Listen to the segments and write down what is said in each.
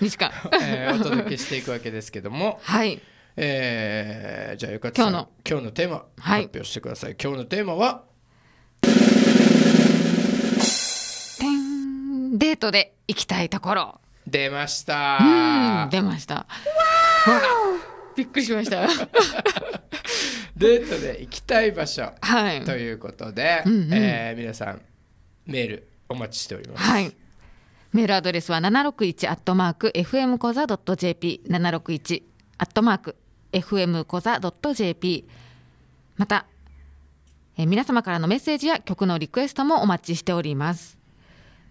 2時間、えー、お届けしていくわけですけどもはいえー、じゃあよかった今日の今日のテーマ、発表してください今日のテーマはデートで行きたいところ出ましたうん出ましたびっくりしました デートで行きたい場所、はい、ということで、うんうん、えー、皆さんメールお待ちしております、はいメールアドレスは761アットマーク FM コザ .jp 761アットマーク FM コザ .jp また、え皆様からのメッセージや曲のリクエストもお待ちしております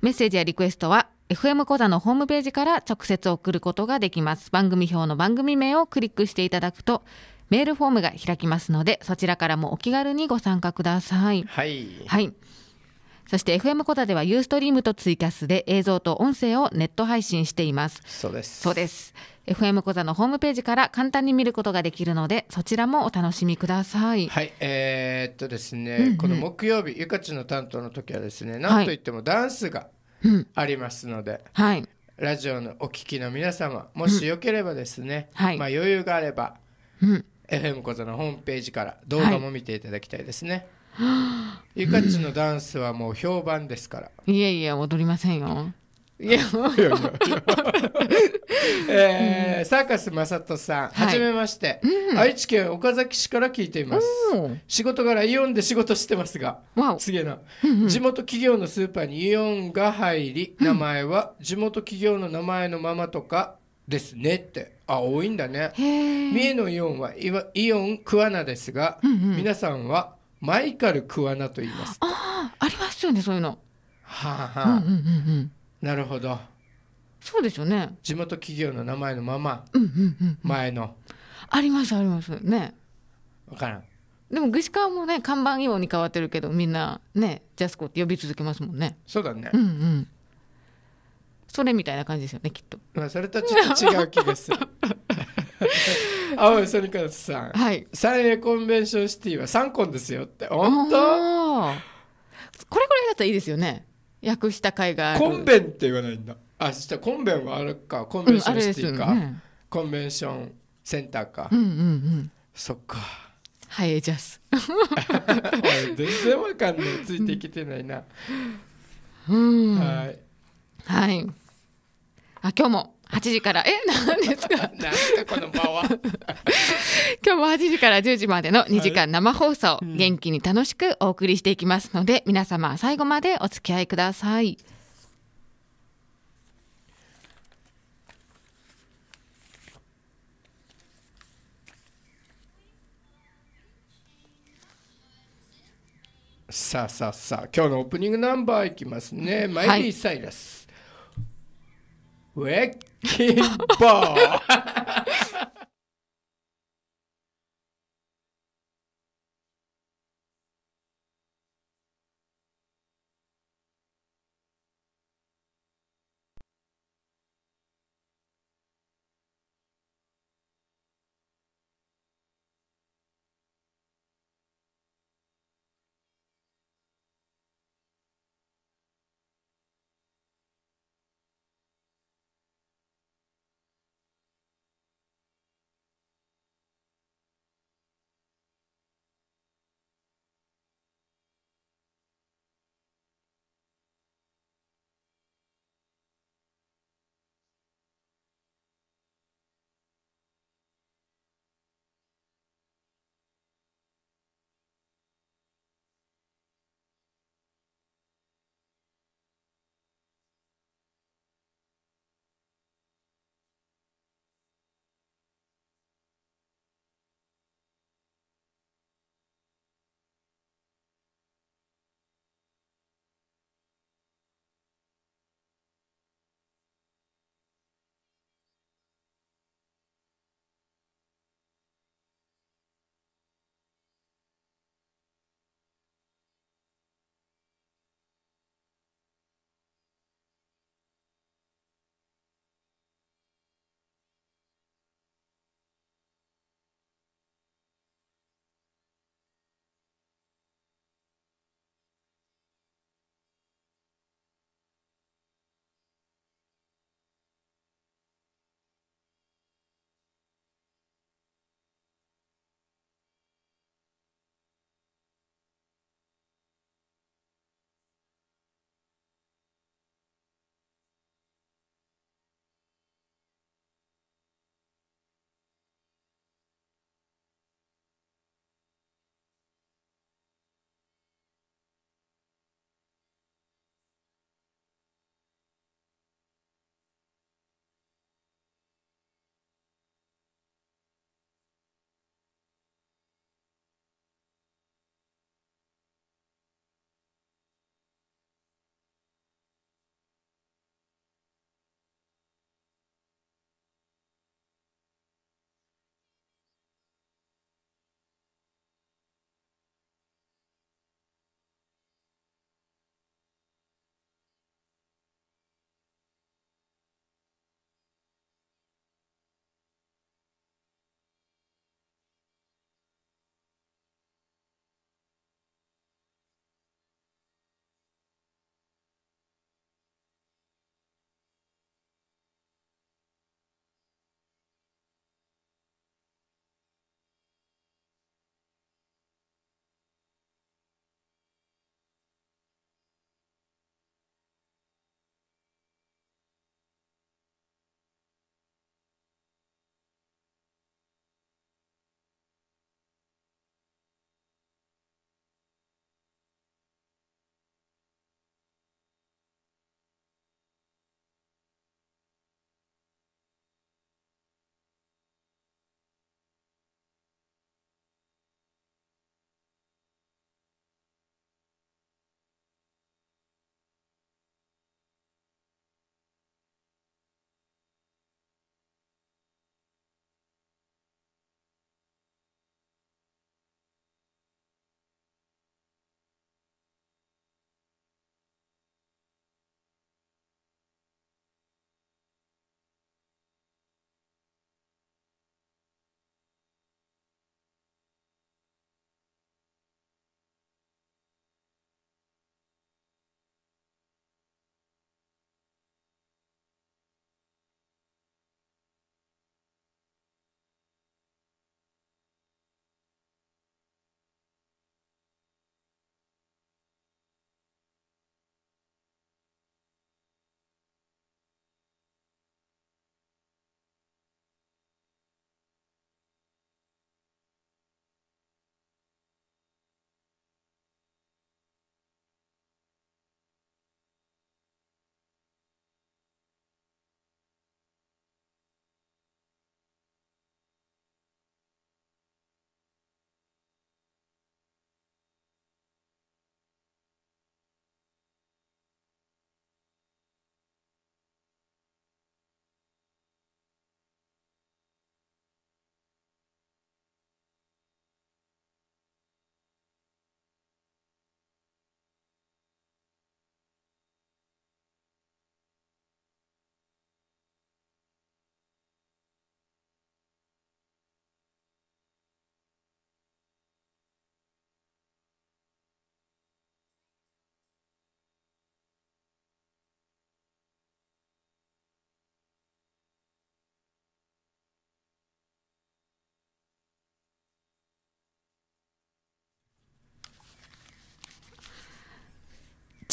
メッセージやリクエストは FM コザのホームページから直接送ることができます番組表の番組名をクリックしていただくとメールフォームが開きますのでそちらからもお気軽にご参加くださいはい、はいそして FM コタではユーストリームとツイキャスで映像と音声をネット配信していますそうですそうです FM コザのホームページから簡単に見ることができるのでそちらもお楽しみくださいはいえー、っとですね、うんうん、この木曜日ゆかちの担当の時はですねなんといってもダンスがありますので、はい、ラジオのお聞きの皆様もしよければですね、うんはい、まあ余裕があれば、うん、FM 講座のホームページから動画も見ていただきたいですね、はいゆかちのダンスはもう評判ですから。いやいや、踊りませんよ。いや、いい えサーカス正人さん、はじめまして、うん愛知県岡崎市から聞いています。うん仕事柄イオンで仕事してますが、すげえな、地元企業のスーパーにイオンが入り、名前は地元企業の名前のままとかですねって。あ、多いんだね。え。三重のイオンはイオン桑名ですが、うんうん皆さんはマイカル・桑名と言います。ああ、ありますよね、そういうの。はあ、はあ、うんうんうんなるほど。そうですよね。地元企業の名前のまま。うんうんうん、前の。あります、あります。ね。わからん。でも、串川もね、看板用に変わってるけど、みんなね、ジャスコって呼び続けますもんね。そうだね。うんうん。それみたいな感じですよね、きっと。まあ、それとちょっと違う気がする。青いソニカスさん、はい、サンエコンベンションシティは3コンですよって本当これぐらいだったらいいですよね訳した甲斐があるコンベンって言わないんだあそしたらコンベンはあるかコンベンションシティか、うんね、コンベンションセンターか、うんうんうん、そっかはい、ジャス。全然わかんない、ついてきてないな。うん。はい。はい。あ、今日も8時から、え、何ですか何で この場は。今日も8時から10時までの2時間生放送、うん、元気に楽しくお送りしていきますので、皆様最後までお付き合いください。さあさあさあ、今日のオープニングナンバーいきますね。マイリー・サイラス。はい Wake Kimball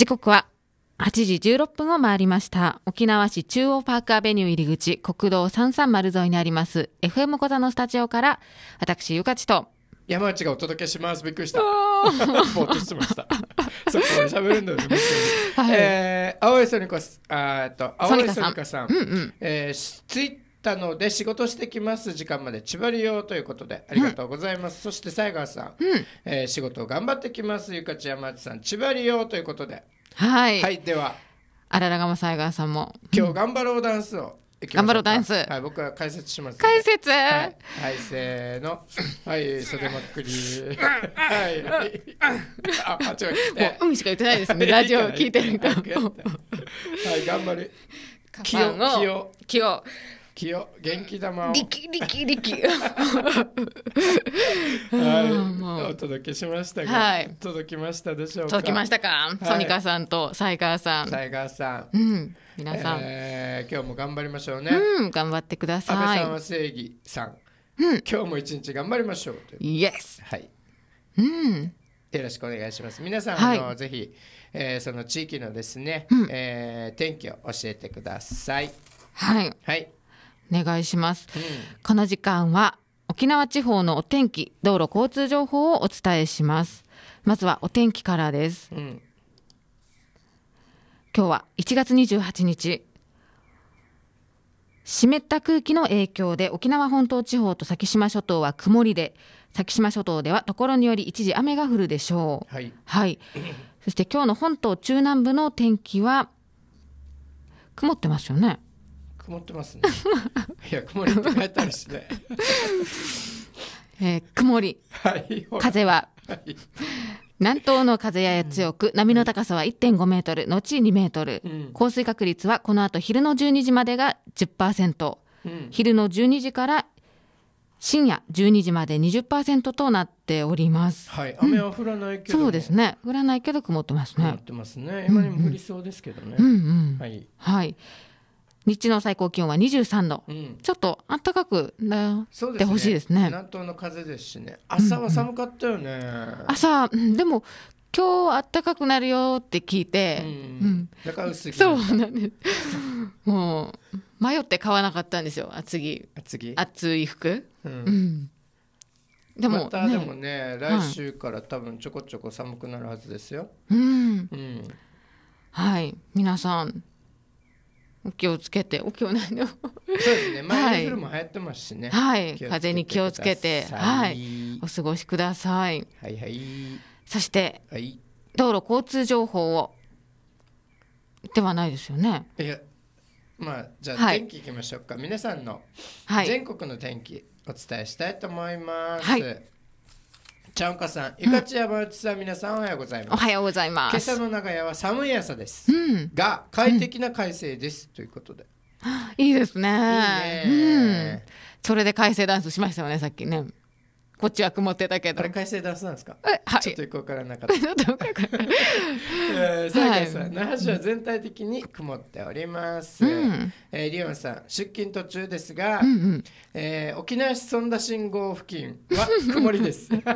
時刻は8時16分を回りました。沖縄市中央パークアベニュー入り口国道330沿いにあります FM 小座のスタジオから私、ゆかちと山内がお届けします。びっくりした。ぼーっとしてました。そこで喋るんだよね。はい、えー、青江ソニコさん、あっと、青江ソニカさん、えー、ツイッたので仕事してきます時間まで千りようということでありがとうございます、うん、そして西川さん、うん、えー、仕事頑張ってきますゆかち山内さん千りようということではい、はい、ではあららがまさいがさんも今日頑張ろうダンスを頑張ろうダンスはい僕は解説します、解説、はい、はい、せーの はい袖まっくりはいあ間違えもううんしか言ってないですねラジオ聞いてる人はい頑張る気を気を気を気を元気玉を力力力 はい、お届けしましたが、はい、届きましたでしょう届きましたか、はい、ソニカさんとサイガーさんサイガーさん、うん、皆さん、えー、今日も頑張りましょうね、うん、頑張ってください安倍さんは正義さん、うん、今日も一日頑張りましょうイエスはい、うん、よろしくお願いします皆さん、はい、あのぜひ、えー、その地域のですね、うん、えー、天気を教えてくださいはい、はいお願いします、うん、この時間は沖縄地方のお天気道路交通情報をお伝えしますまずはお天気からです、うん、今日は1月28日湿った空気の影響で沖縄本島地方と先島諸島は曇りで先島諸島ではところにより一時雨が降るでしょう、はい、はい、そして今日の本島中南部の天気は曇ってますよね曇ってますね いや曇りって書いてあるしね えー、曇り、はい、風は、はい、南東の風や強く波の高さは1.5メートル後2メートル、うん、降水確率はこの後昼の12時までが10%、うん、昼の12時から深夜12時まで20%となっております。はい、雨は降らないけど、うん、そうですね。降らないけど曇ってますね。曇ってますね。今にも降りそうですけどね。うんうん、はい。はい。日中の最高気温は23度、うん、ちょっと暖かくなってほしいですね、ね、南東の風ですしね朝は寒かったよね、うんうん、朝でも今日暖かくなるよって聞いて、うん、だから薄着そうなんです もう迷って買わなかったんですよ厚着厚着厚い服、うん、でも、またでもね、ね、来週から多分ちょこちょこ寒くなるはずですよ。はい、うん、はい、皆さんお気をつけてお気をないのそうですね 前インフルってますしねはい、風に気をつけてはいお過ごしくださいはいはいそして、はい、道路交通情報をではないですよねいやまあじゃあ天気いきましょうか、はい、皆さんの全国の天気お伝えしたいと思います、はい、ちゃんかさん、ゆかちやまうちさん、皆さんおはようございます。おはようございます。今朝の長屋は寒い朝です。うんが、快適な快晴です。ということで。いいですね。いいねうん。それで快晴ダンスしましたよね、さっきね。こっちは曇ってたけど。あれ改正ダンスなんですか。はい。ちょっとよくわからなかった。ええ、さやさん、那覇市は全体的に曇っております。うん、えー、リオンさん、出勤途中ですが、うんうん、えー、沖縄市そんだ信号付近は曇りです。あ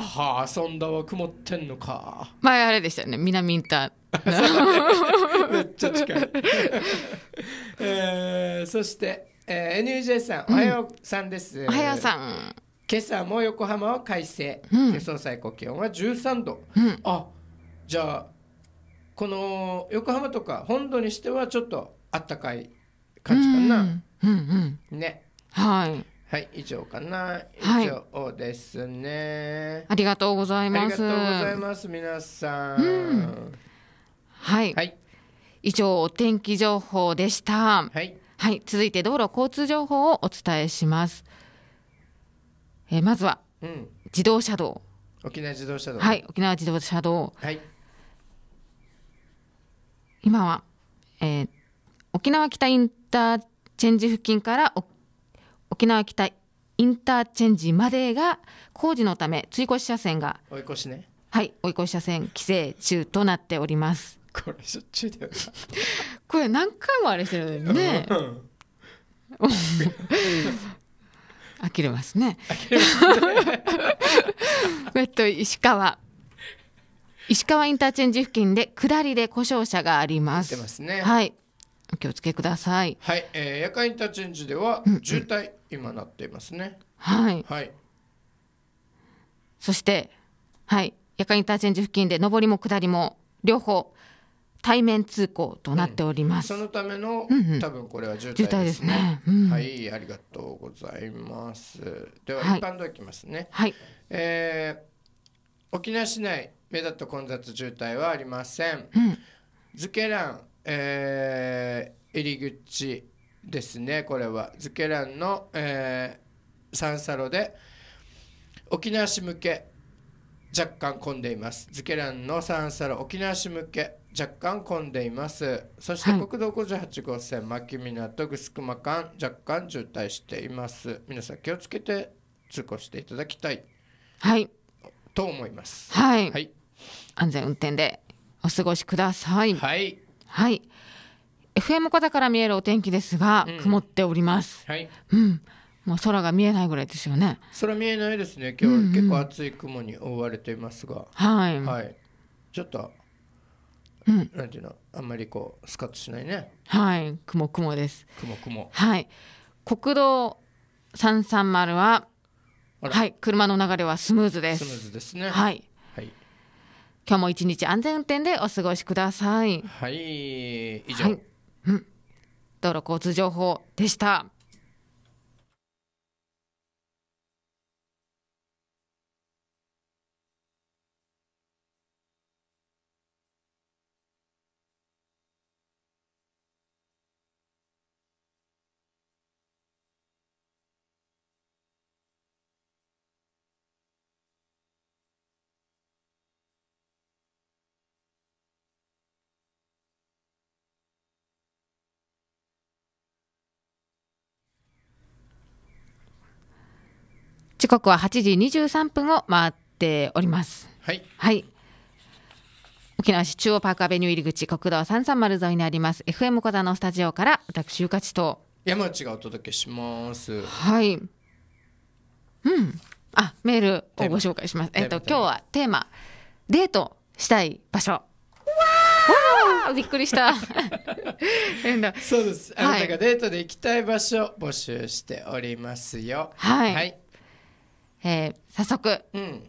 はあ、そんだは曇ってんのか。前あれでしたね、南インター。めっちゃ近い、えー、そしてえー、NUJ さん、おはようさんです。おはようさん。今朝も横浜は快晴、予想最高気温は13度。うん、あじゃあ、この横浜とか本土にしてはちょっとあったかい感じかな。うんうんうん、ね。はい。はい、以上かな。以上ですね、はい、ありがとうございます。ありがとうございます、皆さん。うん、はい。はい、以上、お天気情報でした。はい。はい、続いて道路交通情報をお伝えします。えまずは、うん、自動車道。沖縄自動車道。はい、沖縄自動車道。はい、今は、えー、沖縄北インターチェンジ付近から沖縄北インターチェンジまでが工事のため追越車線が追い越しねはい追い越し車線規制中となっておりますこれしょっちゅうだよこれ何回もあれしてるのにねな。うん 呆れますね。えっと石川石川インターチェンジ付近で下りで故障車がありま出す。ますね。はい、お気をつけください。はい、えー、夜間インターチェンジでは渋滞、今なっていますね。はい。はい、そしてはい夜間インターチェンジ付近で上りも下りも両方対面通行となっております。うん、そのための、うんうん、多分これは渋滞ですね。すねうん、はい、ありがとうございます。では、はい、一般道いきますね。はい。えー、沖縄市内目立った混雑渋滞はありません。うん。ズケラン、えー、入り口ですね。これはズケランの、えー、三サロで沖縄市向け若干混んでいます。ズケランの三サロ沖縄市向け若干混んでいますそして国道58号線、牧港ぐすくま間若干渋滞しています皆さん気をつけて通行していただきたいはいと思いますはい、はい、安全運転でお過ごしくださいはい、はい、FM 小田から見えるお天気ですが、うん、曇っておりますはい、うん、もう空が見えないぐらいですよね空見えないですね今日、う結構厚い雲に覆われていますがはい、はい、ちょっとうん、なんていうのあんまりこうスカッとしないねはい雲雲です雲雲はい国道三三丸ははい車の流れはスムーズですスムーズですねはい、はい、今日も一日安全運転でお過ごしくださいはい以上、はい、うん、道路交通情報でした時刻は8時23分を回っております。はい、はい沖縄市中央パークアベニュー入り口国道三三丸沿いにあります FM 小座のスタジオから私ゆかちと山内がお届けしますはいうんあメールをご紹介しますえっと今日はテーマデートしたい場所わあ。びっくりした 変そうですあなたがデートで行きたい場所募集しておりますよはい、はいえー、早速、うん、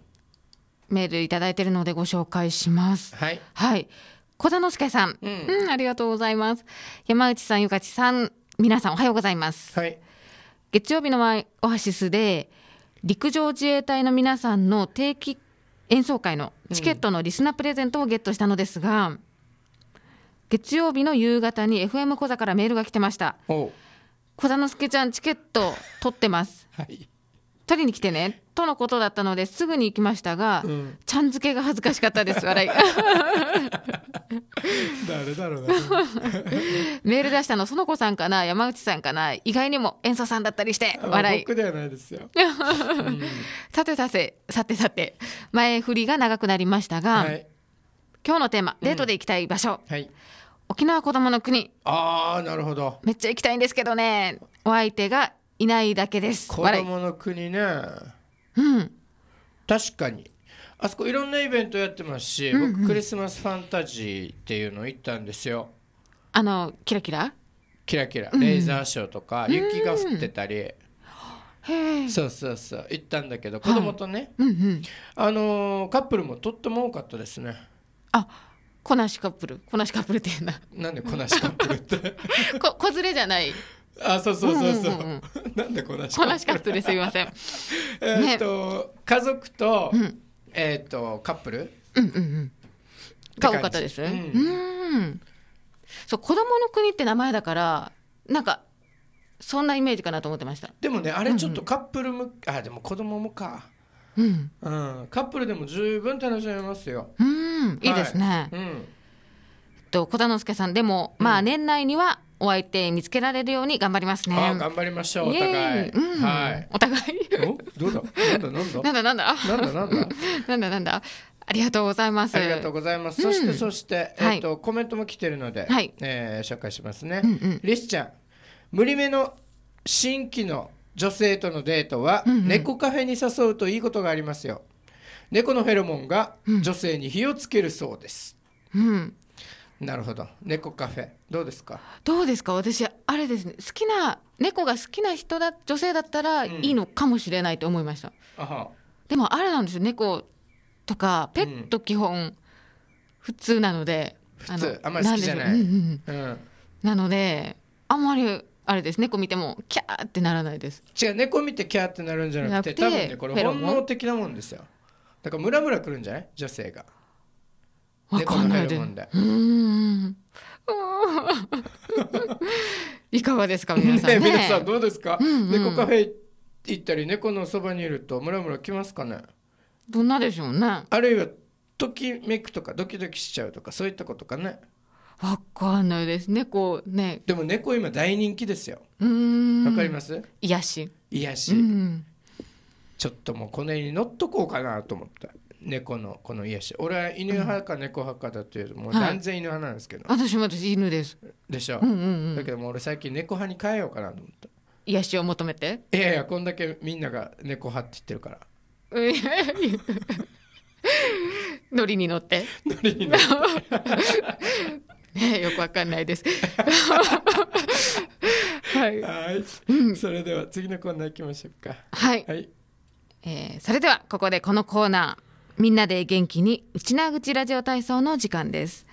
メール頂いてるのでご紹介します。はい、はい小田之助さんうん、うん、ありがとうございます。山内さん、ゆかちさん、皆さんおはようございます。はい、月曜日のオアシスで陸上自衛隊の皆さんの定期演奏会のチケットのリスナープレゼントをゲットしたのですが、うん、月曜日の夕方に FM 小座からメールが来てました。小田之助ちゃんチケット取ってます。はい取りに来てねとのことだったのですぐに行きましたが、うん、ちゃん付けが恥ずかしかったです笑い誰だろうな メール出したの園子さんかな山内さんかな意外にも塩素さんだったりして笑い僕ではないですよ、うん、さてさてさてさて前振りが長くなりましたが、はい、今日のテーマデートで行きたい場所、うん、はい沖縄子供の国ああなるほどめっちゃ行きたいんですけどねお相手がいないだけです子供の国ねうん確かにあそこいろんなイベントやってますし、うんうん、僕クリスマスファンタジーっていうの行ったんですよあのキラキラキラキラレーザーショーとか、うん、雪が降ってたり、うん、そうそうそう行ったんだけど子供とね、はいうんうん、あのカップルもとっても多かったですねあこなしカップルこなしカップルって言うななんでこなしカップルって こ子連れじゃないあそうそうそうそう,、なんでこなしこなしカップルすみません えっと、ね、家族と、うん、えっとカップルうんうんうんか多かったですうんそう子供の国って名前だからなんかそんなイメージかなと思ってましたでもねあれちょっとカップルむ、あでも子供もかうん、うん、カップルでも十分楽しめますようん、い、いですね、うんと小田之助さんでも、まあ年内にはお相手見つけられるように頑張りますね。あ頑張りましょうお互い。うん、はい。お互い。おどうだなんだなんだ なんだなんだなんだなんだ なんだ。ありがとうございます。ありがとうございます。そしてそして、えっ、と、コメントも来てるので、はい、えー、紹介しますね。うんうん、リスちゃん、無理めの新規の女性とのデートは、うんうん、猫カフェに誘うといいことがありますよ。猫のフェロモンが女性に火をつけるそうです。うん、なるほど猫カフェどうですかどうですか私あれですね好きな猫が好きな人だ女性だったらいいのかもしれないと思いました、うん、でもあれなんですよ猫とかペット基本普通なので、普通ああんまり好きじゃないな,、うんなのであんまりあれです猫見てもキャーってならないです違う猫見てキャーってなるんじゃなくて多分ねこれ本能的なもんですよだからムラムラくるんじゃない女性が。わかんないで。うん。いかがですか皆さん、ね、皆さんどうですか、うんうん、猫カフェ行ったり猫のそばにいるとムラムラきますかねどんなでしょうねあるいはときめくとかドキドキしちゃうとかそういったことかねわかんないです猫ねでも猫今大人気ですよわかります癒し癒し、うん、ちょっともうこの辺に乗っとこうかなと思って猫のこの癒し俺は犬派か猫派かだというともう断然犬派なんですけど、はい、私も私犬ですでしょ、うんうんうん、だけども俺最近猫派に変えようかなと思った癒しを求めていやいやこんだけみんなが猫派って言ってるから ノリに乗ってノリに乗って ねよくわかんないです はいはい、それでは次のコーナー行きましょうかはい、はいえー、それではここでこのコーナーみんなで元気に内縄口ラジオ体操の時間です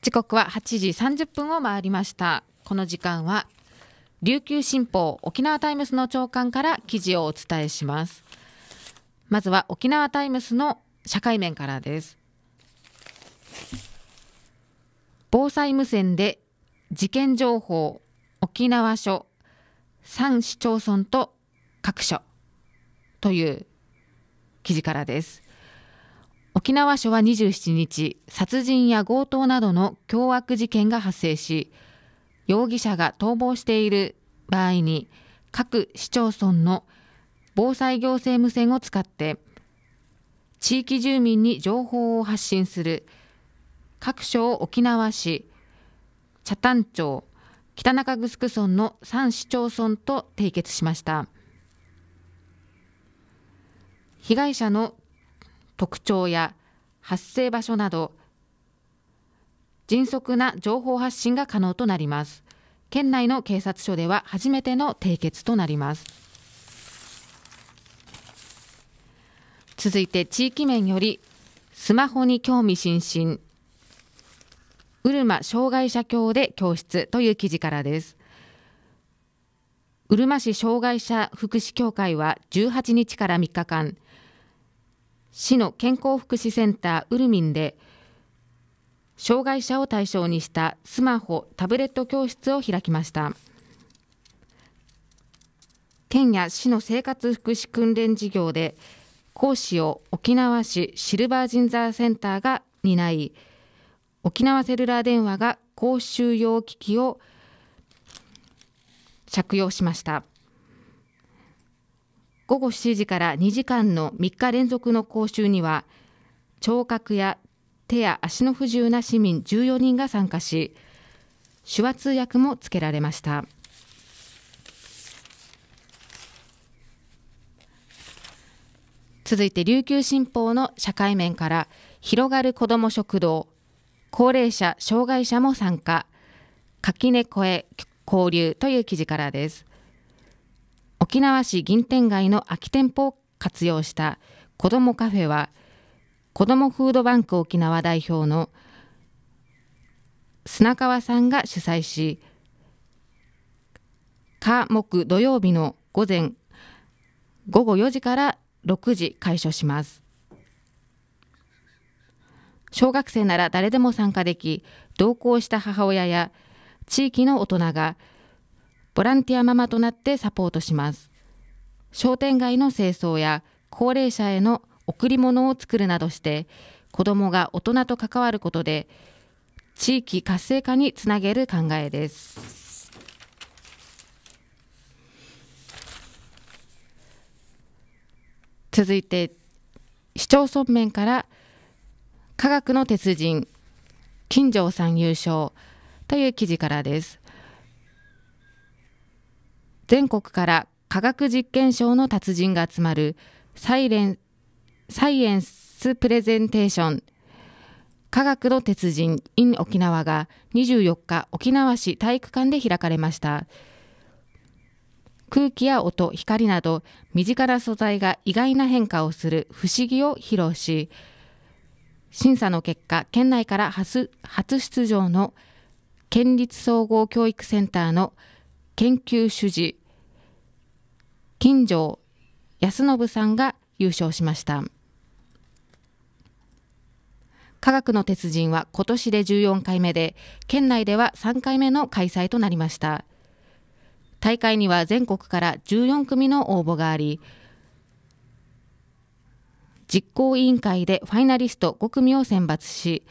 時刻は8時30分を回りましたこの時間は琉球新報沖縄タイムスの長官から記事をお伝えしますまずは沖縄タイムスの社会面からです防災無線で事件情報沖縄署3市町村と各所という記事からです沖縄署は27日、殺人や強盗などの凶悪事件が発生し、容疑者が逃亡している場合に、各市町村の防災行政無線を使って、地域住民に情報を発信する、各省沖縄市、北谷町、北中城村の3市町村と締結しました。被害者の特徴や発生場所など、迅速な情報発信が可能となります。県内の警察署では初めての締結となります。続いて地域面より、スマホに興味津々。うるま障害者協で教室という記事からです。うるま市障害者福祉協会は18日から3日間、市の健康福祉センターうるみんで障害者を対象にしたスマホタブレット教室を開きました県や市の生活福祉訓練事業で講師を沖縄市シルバージンザーセンターが担い沖縄セルラー電話が講習用機器を着用しました午後7時から2時間の3日連続の講習には聴覚や手や足の不自由な市民14人が参加し手話通訳もつけられました続いて琉球新報の社会面から広がる子ども食堂高齢者障害者も参加垣根越え交流という記事からです沖縄市銀天街の空き店舗を活用した子どもカフェは子どもフードバンク沖縄代表の砂川さんが主催し火木土曜日の午前午後4時から6時開所します小学生なら誰でも参加でき同行した母親や地域の大人がボランティアママとなってサポートします商店街の清掃や高齢者への贈り物を作るなどして子どもが大人と関わることで地域活性化につなげる考えです続いて市町村面から科学の鉄人金城さん優勝という記事からです全国から科学実験賞の達人が集まるサイレンサイエンスプレゼンテーション科学の鉄人 in 沖縄が24日沖縄市体育館で開かれました空気や音光など身近な素材が意外な変化をする不思議を披露し審査の結果県内から初初出場の県立総合教育センターの研究主事金城康信さんが優勝しました科学の鉄人は今年で14回目で県内では3回目の開催となりました大会には全国から14組の応募があり実行委員会でファイナリスト5組を選抜し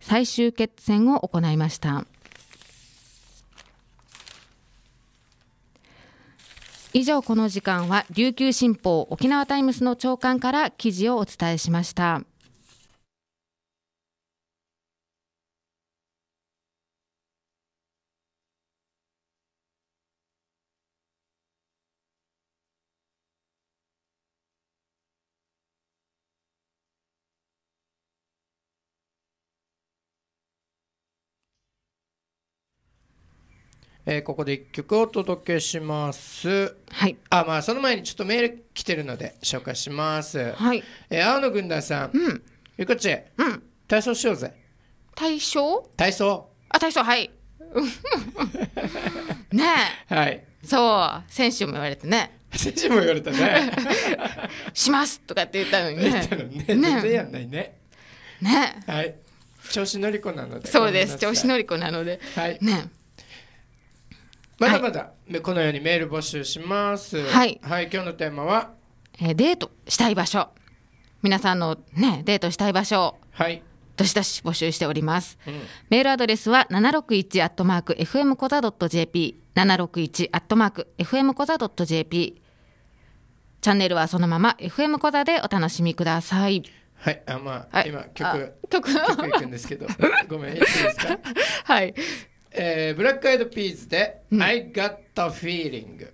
最終決戦を行いました。以上この時間は琉球新報沖縄タイムスの朝刊から記事をお伝えしました。えー、ここで1曲お届けします。はい。あ、まあその前にちょっとメール来てるので紹介します。はい。えー、青野軍団さん。うん。ゆっち。うん。体操しようぜ。体操体操。あ、体操、はい。ねえ。はい。そう、選手も言われてね。選手も言われたね。しますとかって言ったのにね。のね。全然やんないね。ね。ねはい。調子乗り子なので。そうです。調子乗り子なので。はい。ね。まだまだ、はい、このようにメール募集します。はい、はい、今日のテーマは、えー、デートしたい場所。皆さんのねデートしたい場所。はい。どしどし募集しております。うん、メールアドレスは七六一アットマーク fm コザドット jp 七六一アットマーク fm コザドット jp チャンネルはそのまま FM コザでお楽しみください。はい、あまあ、はい、今曲曲曲いくんですけど、ごめんいいですか。はい。えー、ブラックアイドピーズで、うん、I got the feeling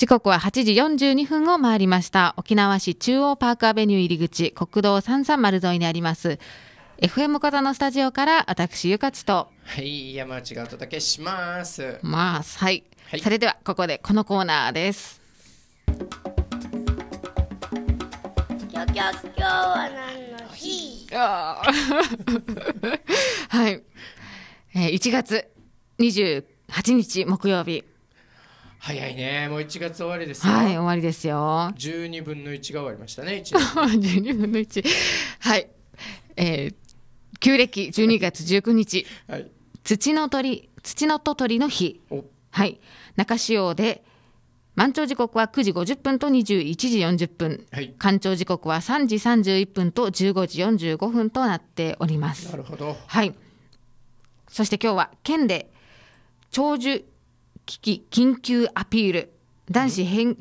時刻は8時42分を回りました沖縄市中央パークアベニュー入り口国道330沿いにあります FM 型のスタジオから私ゆかちとはい山内がお届けしますまあはい、はい、それではここでこのコーナーです今日は何の日 はい、えー、1月28日木曜日早いねもう1月終わりですはい終わりですよ12分の1が終わりましたね12 分の1はいえー、旧暦12月19日、はい、土の鳥土のと鳥の日はい中潮で満潮時刻は9時50分と21時40分、はい、干潮時刻は3時31分と15時45分となっておりますなるほどはいそして今日は県で長寿危機緊急アピール男子平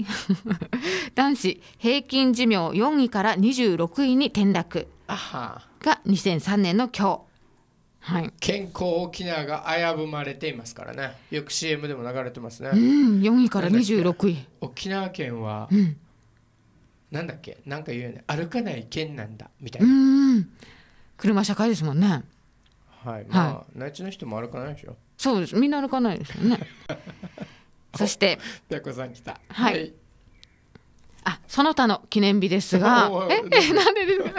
男子平均寿命4位から26位に転落が2003年の今日、はい、健康沖縄が危ぶまれていますからねよく CM でも流れてますね、うん、4位から26位沖縄県は、うん、なんだっけなんか言うよね歩かない県なんだみたいな車社会ですもんねはいまあ、はい、内地の人も歩かないでしょそうですみんな歩かないですよね そしてペコさん来たはい、あその他の記念日ですがえなんでです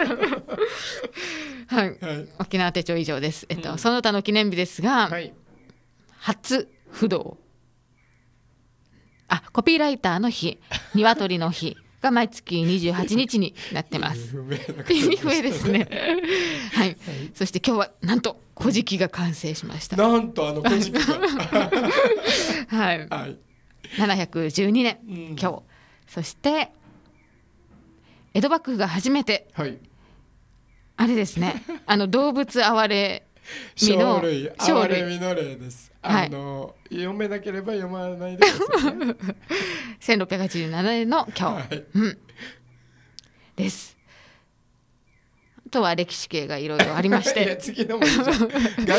かはい、沖縄手帳以上ですえっと、その他の記念日ですが、はい、初不動あコピーライターの日鶏の日が毎月二十八日になってます。不 明ですね。はい。そして今日はなんと古事記が完成しました。なんとあの古事記はい。七百十二年、今日。そして江戸幕府が初めて、はい、あれですねあの動物哀れ生類哀れみの例です。あの、はい、読めなければ読まないでください、ね。1687 年の今日、はいうん、です。あとは歴史系がいろいろありまして 次のガ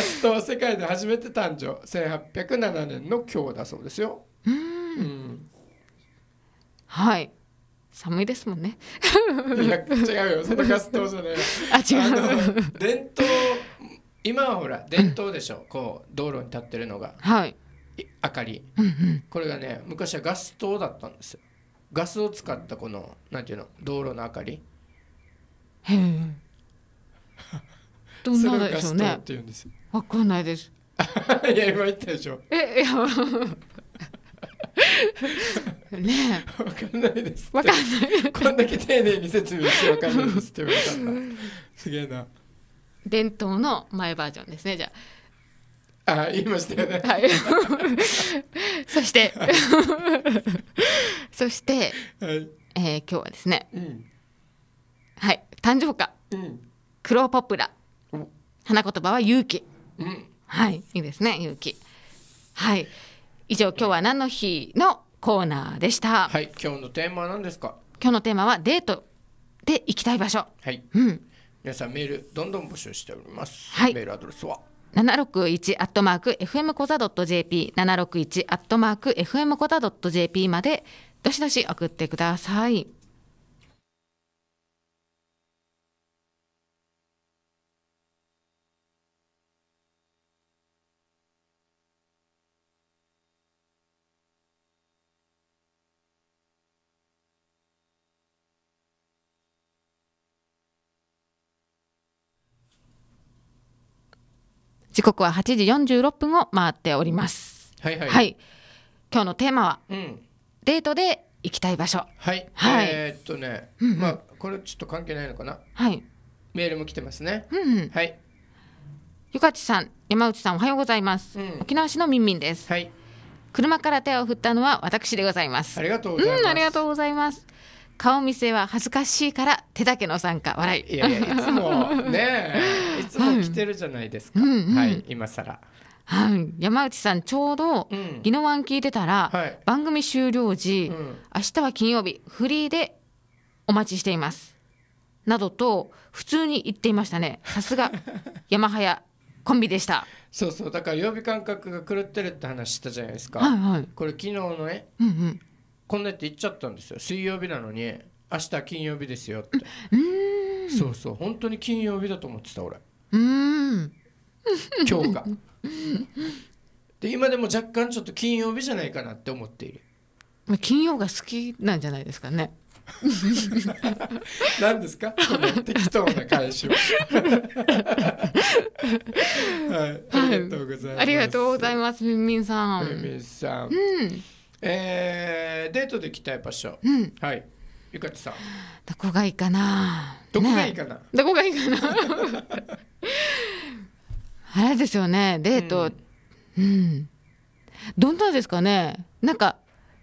ストは世界で初めて誕生1807年の今日だそうですよ。うんうん、はい寒いですもんね。いや違うよそのガストじゃない。あ違う。伝統今はほら伝統でしょ、うん、こう道路に立ってるのが、はい、明かり、うんうん、これがね昔はガス灯だったんですガスを使ったこのなんていうの道路の明かりへえ どんなでしょうねって言うんですわかんないです いや今言ったでしょえいや ねえ。わかんないです。わかんない。こんだけ丁寧に説明してわかんないですって言われたんだ。すげえな。伝統の前バージョンですねじゃああ言いましたよねはい そして そして、はいえー、今日はですね、うん、はい誕生歌、うん、クローポプラ、花言葉は勇気、うん、はいいいですね勇気はい以上今日は何の日のコーナーでしたはい今日のテーマは何ですか今日のテーマはデートで行きたい場所はいうん皆さんメールどんどん募集しております。はい、メールアドレスは七六一アットマーク fm コザドット jp 七六一アットマーク fm コザドット jp までどしどし送ってください。時刻は8時46分を回っております。はい、はい、はい、今日のテーマは、うん、デートで行きたい場所。はい。はい、えっとね、うんうん、まあこれちょっと関係ないのかな。はい。メールも来てますね。うん、うん、はい。ゆかちさん、山内さんおはようございます。うん、沖縄市のみんみんです。はい。車から手を振ったのは私でございます。ありがとうございます。うん、ありがとうございます。顔見せは恥ずかしいから手だけの参加笑いいやいやいつもね いつも来てるじゃないですか、うんはい今更はい、山内さんちょうど「宜野湾聞いてたら、はい、番組終了時、うん、明日は金曜日フリーでお待ちしています」などと普通に言っていましたねさすが 山早コンビでしたそうそうだから曜日感覚が狂ってるって話したじゃないですか、はいはい、これ昨日のね、うんうん、こんなって言っちゃったんですよ水曜日なのに明日金曜日ですよってそうそう本当に金曜日だと思ってた俺うん今日かで今でも若干ちょっと金曜日じゃないかなって思っている金曜が好きなんじゃないですかね 何ですかこの適当な返しは はい、ありがとうございます。ありがとうございます。みんみんさん。みんみんさん。うん。えー、デートで行きたい場所、うん、はいゆかちさんどこがいいかなどこがいいかな、ね、どこがいいかな あれですよねデート、うん、うん、どんなですかねなんか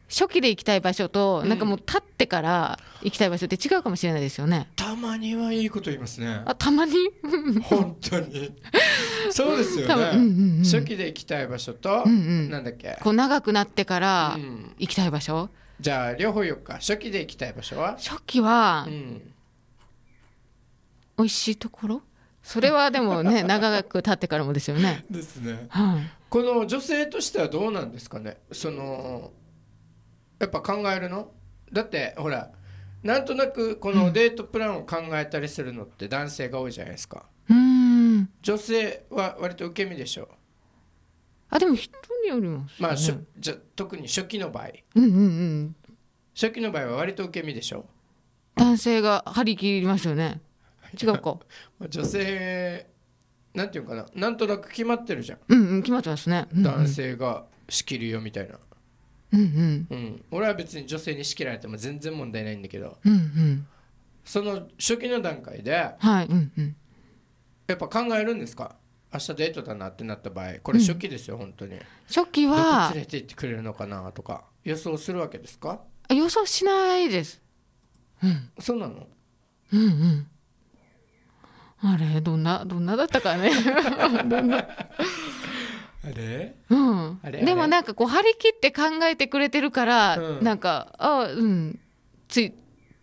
初期で行きたい場所と、なんかもう立ってから行きたい場所って違うかもしれないですよね。たまにはいいこと言いますね。あ、たまに本当に。そうですよね、うんうんうん、初期で行きたい場所と、うんうん、なんだっけ。こう長くなってから行きたい場所、うん、じゃあ両方言おうか。初期で行きたい場所は初期は、うん、美味しいところそれはでもね、長く立ってからもですよね。ですね。はい、この女性としてはどうなんですかね。そのやっぱ考えるのだってほらなんとなくこのデートプランを考えたりするのって男性が多いじゃないですかうん女性は割と受け身でしょあでも人によります、ね、まあしょじゃ特に初期の場合うんうんうん初期の場合は割と受け身でしょ男性が張り切りますよね違うか 女性なんていうかななんとなく決まってるじゃんうん、うん、決まってますね、うんうん、男性が仕切るよみたいなうんうん、うん、俺は別に女性に仕切られても全然問題ないんだけど、うんうん、その初期の段階で、はいうんうん、やっぱ考えるんですか明日デートだなってなった場合これ初期ですよ、うん、本当に初期はどこ連れて行ってくれるのかなとか予想するわけですか予想しないです、うん、そうなのうんうんあれどんなどんなだったかね どんなあれうん、あれでもなんかこう張り切って考えてくれてるから、うん、なんかあうんつ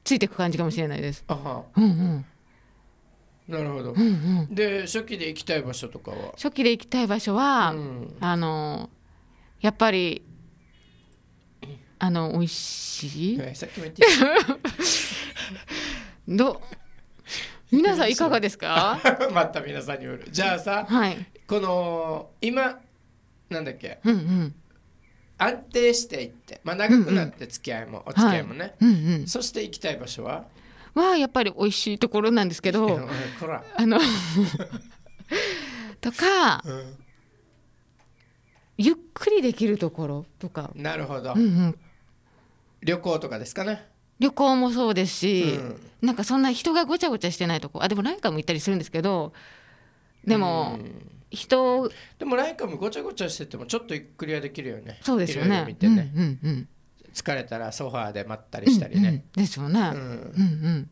ついていく感じかもしれないです。あはうんうんなるほど、うんうん、で初期で行きたい場所とかは初期で行きたい場所は、うん、あのやっぱりあの美味しいど皆さんいかがですか また皆さんによるじゃあさ、はい、この今なんだっけ、うんうん、安定していってまあ長くなって付き合いも、うんうん、お付き合いもね、はいうんうん、そして行きたい場所ははやっぱり美味しいところなんですけどあのとか、うん、ゆっくりできるところとかなるほど、うんうん、旅行とかですかね旅行もそうですし、うん、なんかそんな人がごちゃごちゃしてないとこあでも何回も行ったりするんですけどでも、うん人でもライカムごちゃごちゃしててもちょっとクリアできるよねそうですよね見てね、疲れたらソファーでまったりしたりね、うんうん、ですよね、うん、うん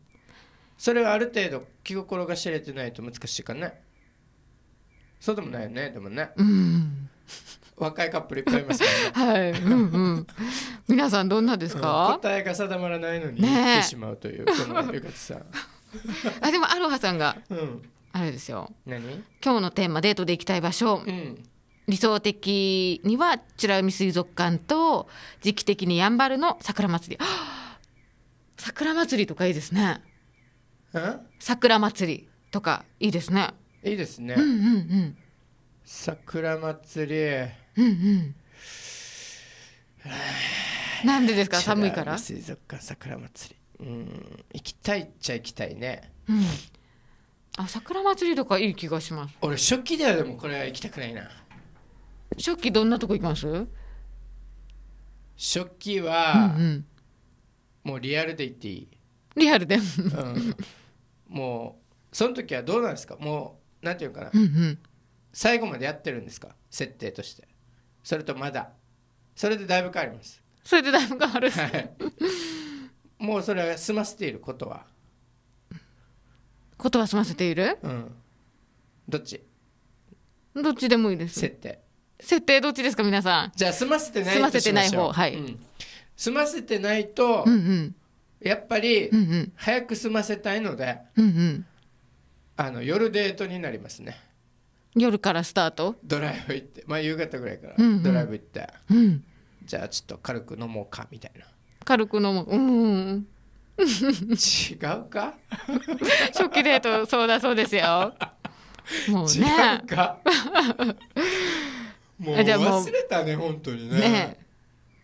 それはある程度気心が知れてないと難しいかねそうでもないよねでもね、うん、若いカップルいっぱいいますからね はい、うんうん、皆さんどんなですか、うん、答えが定まらないのに言ってしまうという、ね、このゆかつさん あでもアロハさんが、うんあれですよ何今日のテーマデートで行きたい場所、うん、理想的には美ら海水族館と時期的にやんばるの桜祭り桜祭りとかいいですね桜祭りとかいいですねいいですねうんうんうん桜祭りうんうんなんでですか寒いから水族館桜祭りうん行きたいっちゃ行きたいね、うん、あ桜祭りとかいい気がします俺初期ではでもこれは行きたくないな初期どんなとこ行きます初期は、うんうん、もうリアルで行っていいリアルで、うん、もうその時はどうなんですかもうなんていうかな、うんうん、最後までやってるんですか設定としてそれとまだそれでだいぶ変わりますそれでだいぶ変わる、はい、もうそれは済ませていることはことは済ませているうんどっちどっちでもいいです設定設定どっちですか皆さんじゃあ済ませてない済ませてない方はい、うん、済ませてないと、うんうん、やっぱり、うんうん、早く済ませたいので、うんうん、あの夜デートになりますね夜からスタートドライブ行ってまあ夕方ぐらいから、ドライブ行って、うん、じゃあちょっと軽く飲もうかみたいな軽く飲もううん、うん、違うか初期デートそうだそうですよもうね違うか もう忘れたね本当にねね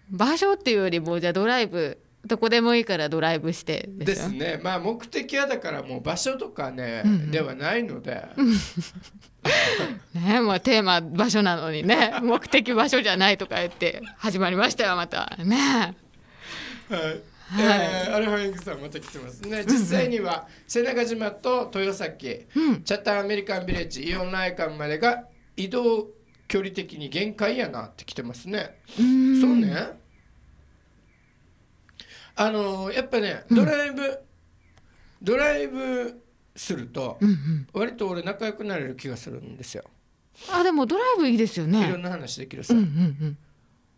場所っていうよりもじゃあドライブどこでもいいからドライブしてですねまあ目的はだからもう場所とかね、うんうん、ではないので ねもうテーマ場所なのにね 目的場所じゃないとか言って始まりましたよまたねはいはいえー、アルファウングさんまた来てますね実際には瀬長島と豊崎、うん、チャタンアメリカンビレッジイオンライカンまでが移動距離的に限界やなって来てますねそうねあのー、やっぱねドライブ、うん、ドライブすると、うんうん、割と俺仲良くなれる気がするんですよあでもドライブいいですよねいろんな話できるさ、うんうんうん、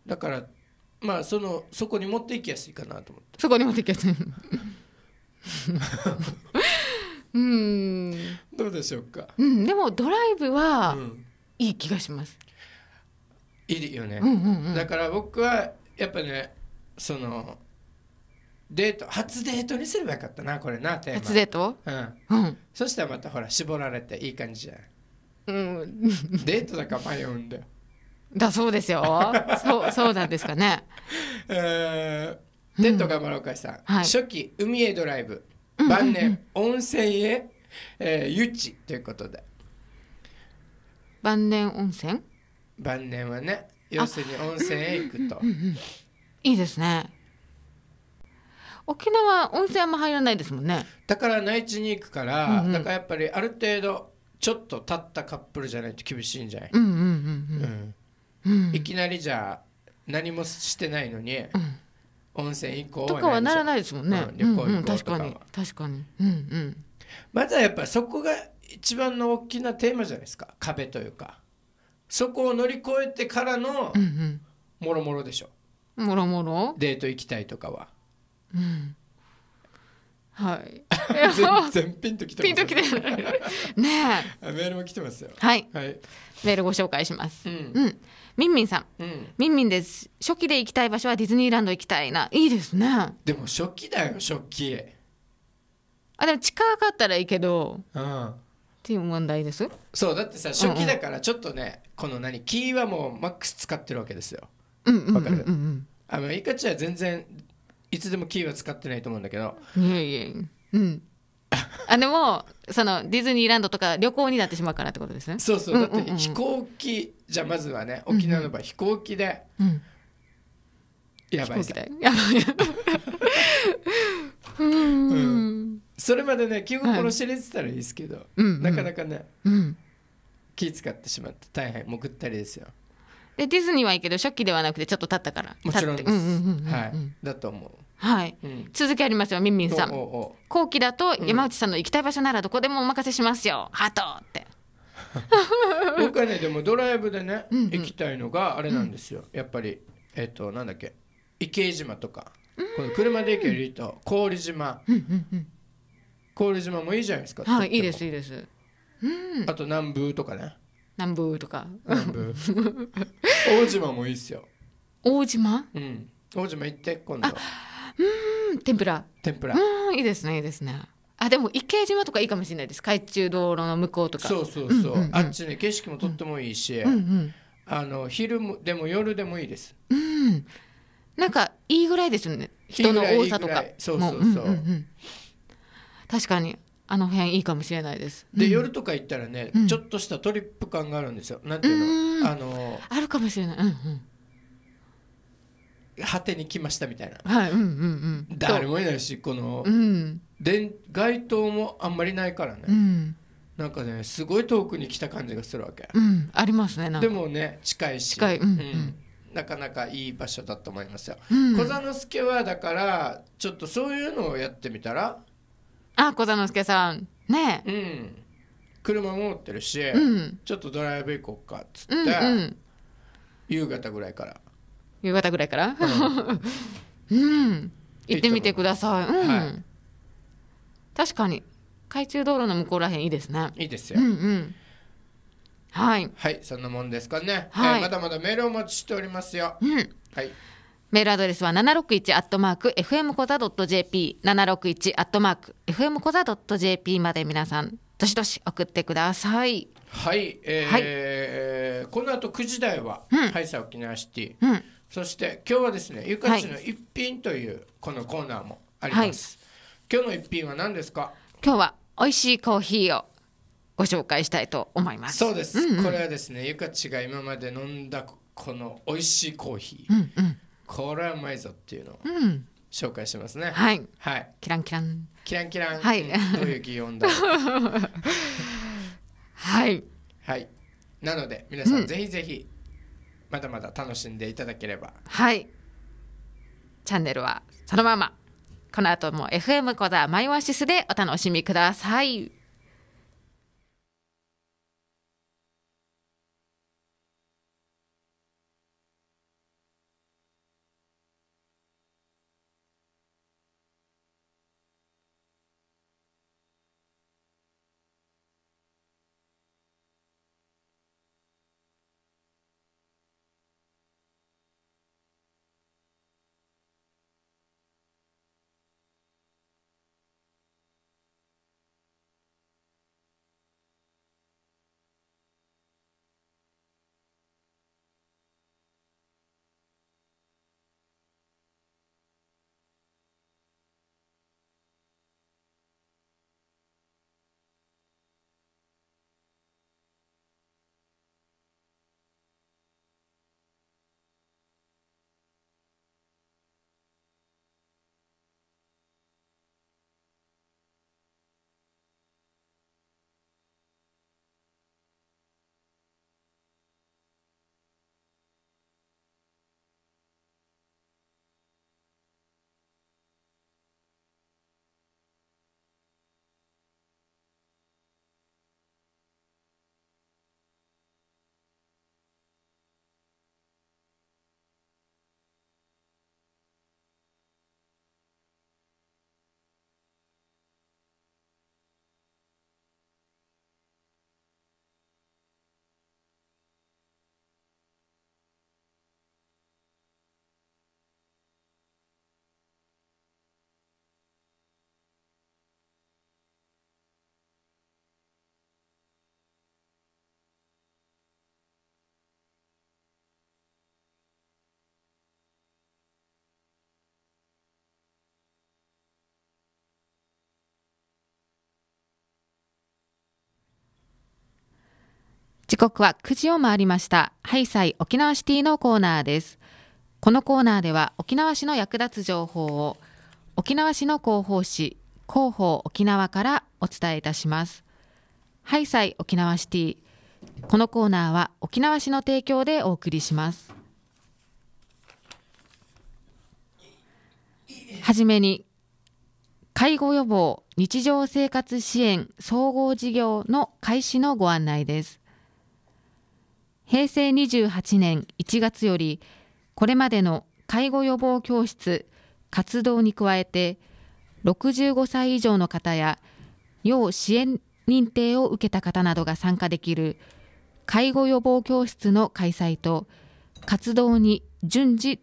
だからまあそのそこに持っていきやすいかなと思ってそこに持っていきやすい うんどうでしょうか、うん、でもドライブは、うん、いい気がしますいいよね、うんうんうん、だから僕はやっぱねそのデート初デートにすればよかったなこれなテーマ初デート、うん、うん、そしたらまたほら絞られていい感じじゃん、うん、デートだから迷うんだよだそうですよ そうそうなんですかねえー、天とかし岡さん、はい、初期海へドライブ晩年、温泉へ、えー、誘ち」ということで晩年温泉晩年はね要するに温泉へ行くと、うんうんうん、いいですね沖縄温泉あんま入らないですもんねだから内地に行くから、うんうん、だからやっぱりある程度ちょっと経ったカップルじゃないと厳しいんじゃない、うんうんうんうん、うんいきなりじゃあ何もしてないのに、温泉行こうとかはならないですもんね、うん、旅行行こう、うんうん、確かに確かに、うんうん、まずはやっぱそこが一番の大きなテーマじゃないですか壁というかそこを乗り越えてからのもろもろでしょもろもろデート行きたいとかは、うん、はい。全ピンときてピンときてねメールも来てますよ。はい。はい。メールご紹介します。うん。うん、みんみんさん,、うん。みんみんです。初期で行きたい場所はディズニーランド行きたいな。いいですね。でも初期だよ初期。あでも近かったらいいけど。うん。っていう問題です。そうだってさ初期だからちょっとね、この何キーはもうマックス使ってるわけですよ。うんうんうんうん。あのイカちゃ全然いつでもキーは使ってないと思うんだけどいやいやうん あでもそのディズニーランドとか旅行になってしまうからってことですねそうそうだって飛行機じゃまずはね沖縄の場合飛行機で、うん、やばいさ うん、それまでね気心知れてたらいいですけど、はい、なかなかね、うん、気使ってしまって大変もぐったりですよでディズニーはいいけど初期ではなくてちょっと経ったからもちろんです、はい、だと思うはい、うん、続きありますよみんみんさん後期だと山内さんの行きたい場所ならどこでもお任せしますよ、ハトって 僕はねでもドライブでね、うんうん、行きたいのがあれなんですよ、うん、やっぱりえっ、ー、となんだっけ池江島とか、この車で行けると郡島、郡島もいいじゃないですかはいいいですいいです、あと南部とかね南部とか南部 大島もいいっすよ大島うん大島行って今度うん天ぷら天ぷらうんいいですねいいですねあでも池島とかいいかもしれないです海中道路の向こうとかそうそうそううんうんうん、あっちね景色もとってもいいし、うんうん、あの昼もでも夜でもいいですうんなんかいいぐらいですよね人の多さとかそうそうそう、うんうんうん、確かにあの辺いいかもしれないですで、うん、夜とか行ったらね、うん、ちょっとしたトリップ感があるんですよなんていうのあのあるかもしれない、うんうん果てに来ましたみたいな、はいうんうんうん、誰もいないしこの、うん、で街灯もあんまりないからね、うん、なんかねすごい遠くに来た感じがするわけ、うん、ありますねでもね近いし近い、うん、うんなかなかいい場所だと思いますよ。うん、小座之助はだからちょっとそういうのをやってみたらあ小座之助さんねうん、車も持ってるし、うん、ちょっとドライブ行こうかっつって、うんうん、夕方ぐらいから夕方ぐらいからうん行ってみてください、うん、はい、確かに海中道路の向こうらへんいいですねいいですよ、うんうんはい、はい、そんなもんですかね、はい、えー、まだまだメールをお待ちしておりますよ、うん、はいメールアドレスは761アットマーク FM コザ .jp 761アットマーク FM コザ .jp まで皆さんどしどし送ってくださいはい、えー、はい、この後9時台は、うん、ハイサ沖縄シティ、うんそして今日はですねゆかちの一品というこのコーナーもあります、はい、今日の一品は何ですか今日は美味しいコーヒーをご紹介したいと思いますそうです、うんうん、これはですねゆかちが今まで飲んだこの美味しいコーヒー、うんうん、これはうまいぞっていうのを紹介しますね、はい、はい、キランキランキランキラン、はい、どういう擬音だ はいはいなので皆さん、うん、ぜひぜひまだまだ楽しんでいただければはいチャンネルはそのままこの後も FM コザマイオアシスでお楽しみください。時刻は9時を回りましたハイサイ沖縄シティのコーナーですこのコーナーでは沖縄市の役立つ情報を沖縄市の広報誌広報沖縄からお伝えいたしますハイサイ沖縄シティこのコーナーは沖縄市の提供でお送りしますはじめに介護予防日常生活支援総合事業の開始のご案内です平成28年1月よりこれまでの介護予防教室活動に加えて65歳以上の方や要支援認定を受けた方などが参加できる介護予防教室の開催と活動に順次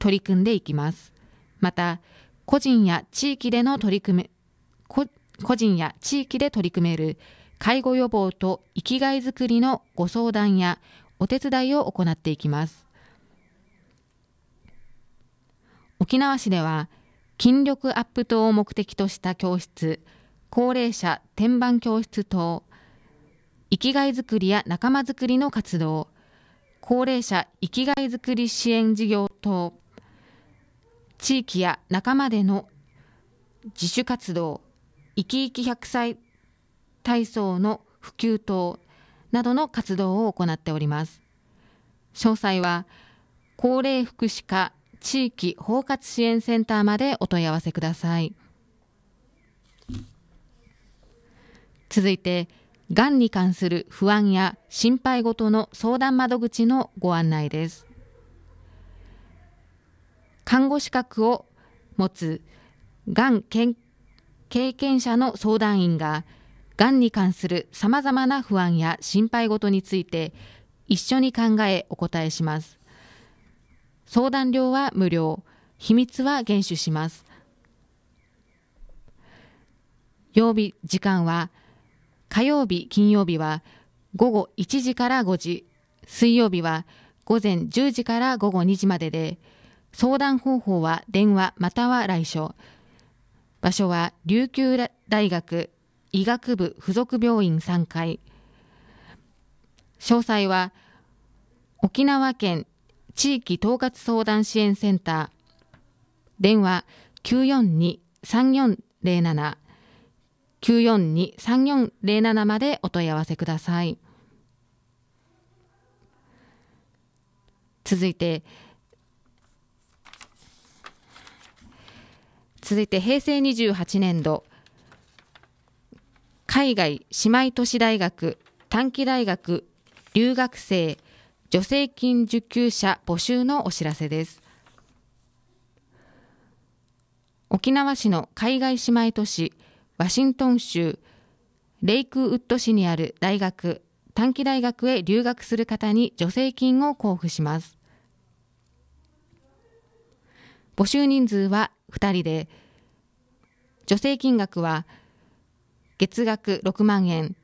取り組んでいきます。また、個人や地域での取り組め、個人や地域で取り組める介護予防と生きがいづくりのご相談やお手伝いを行っていきます。沖縄市では筋力アップ等を目的とした教室、高齢者天板教室等、生きがいづくりや仲間づくりの活動、高齢者生きがいづくり支援事業等、地域や仲間での自主活動、生き生き100歳体操の普及等などの活動を行っております詳細は高齢福祉課地域包括支援センターまでお問い合わせください続いてがんに関する不安や心配事の相談窓口のご案内です看護資格を持つがん経験者の相談員ががんに関するさまざまな不安や心配事について一緒に考えお答えします相談料は無料秘密は厳守します曜日時間は火曜日金曜日は午後1時から5時水曜日は午前10時から午後2時までで相談方法は電話または来所場所は琉球大学医学部附属病院3階詳細は沖縄県地域統括相談支援センター電話942-3407 942-3407までお問い合わせください続いて続いて平成28年度海外姉妹都市大学、短期大学、留学生、助成金受給者募集のお知らせです。沖縄市の海外姉妹都市、ワシントン州、レイクウッド市にある大学、短期大学へ留学する方に助成金を交付します。募集人数は2人で、助成金額は月額6万円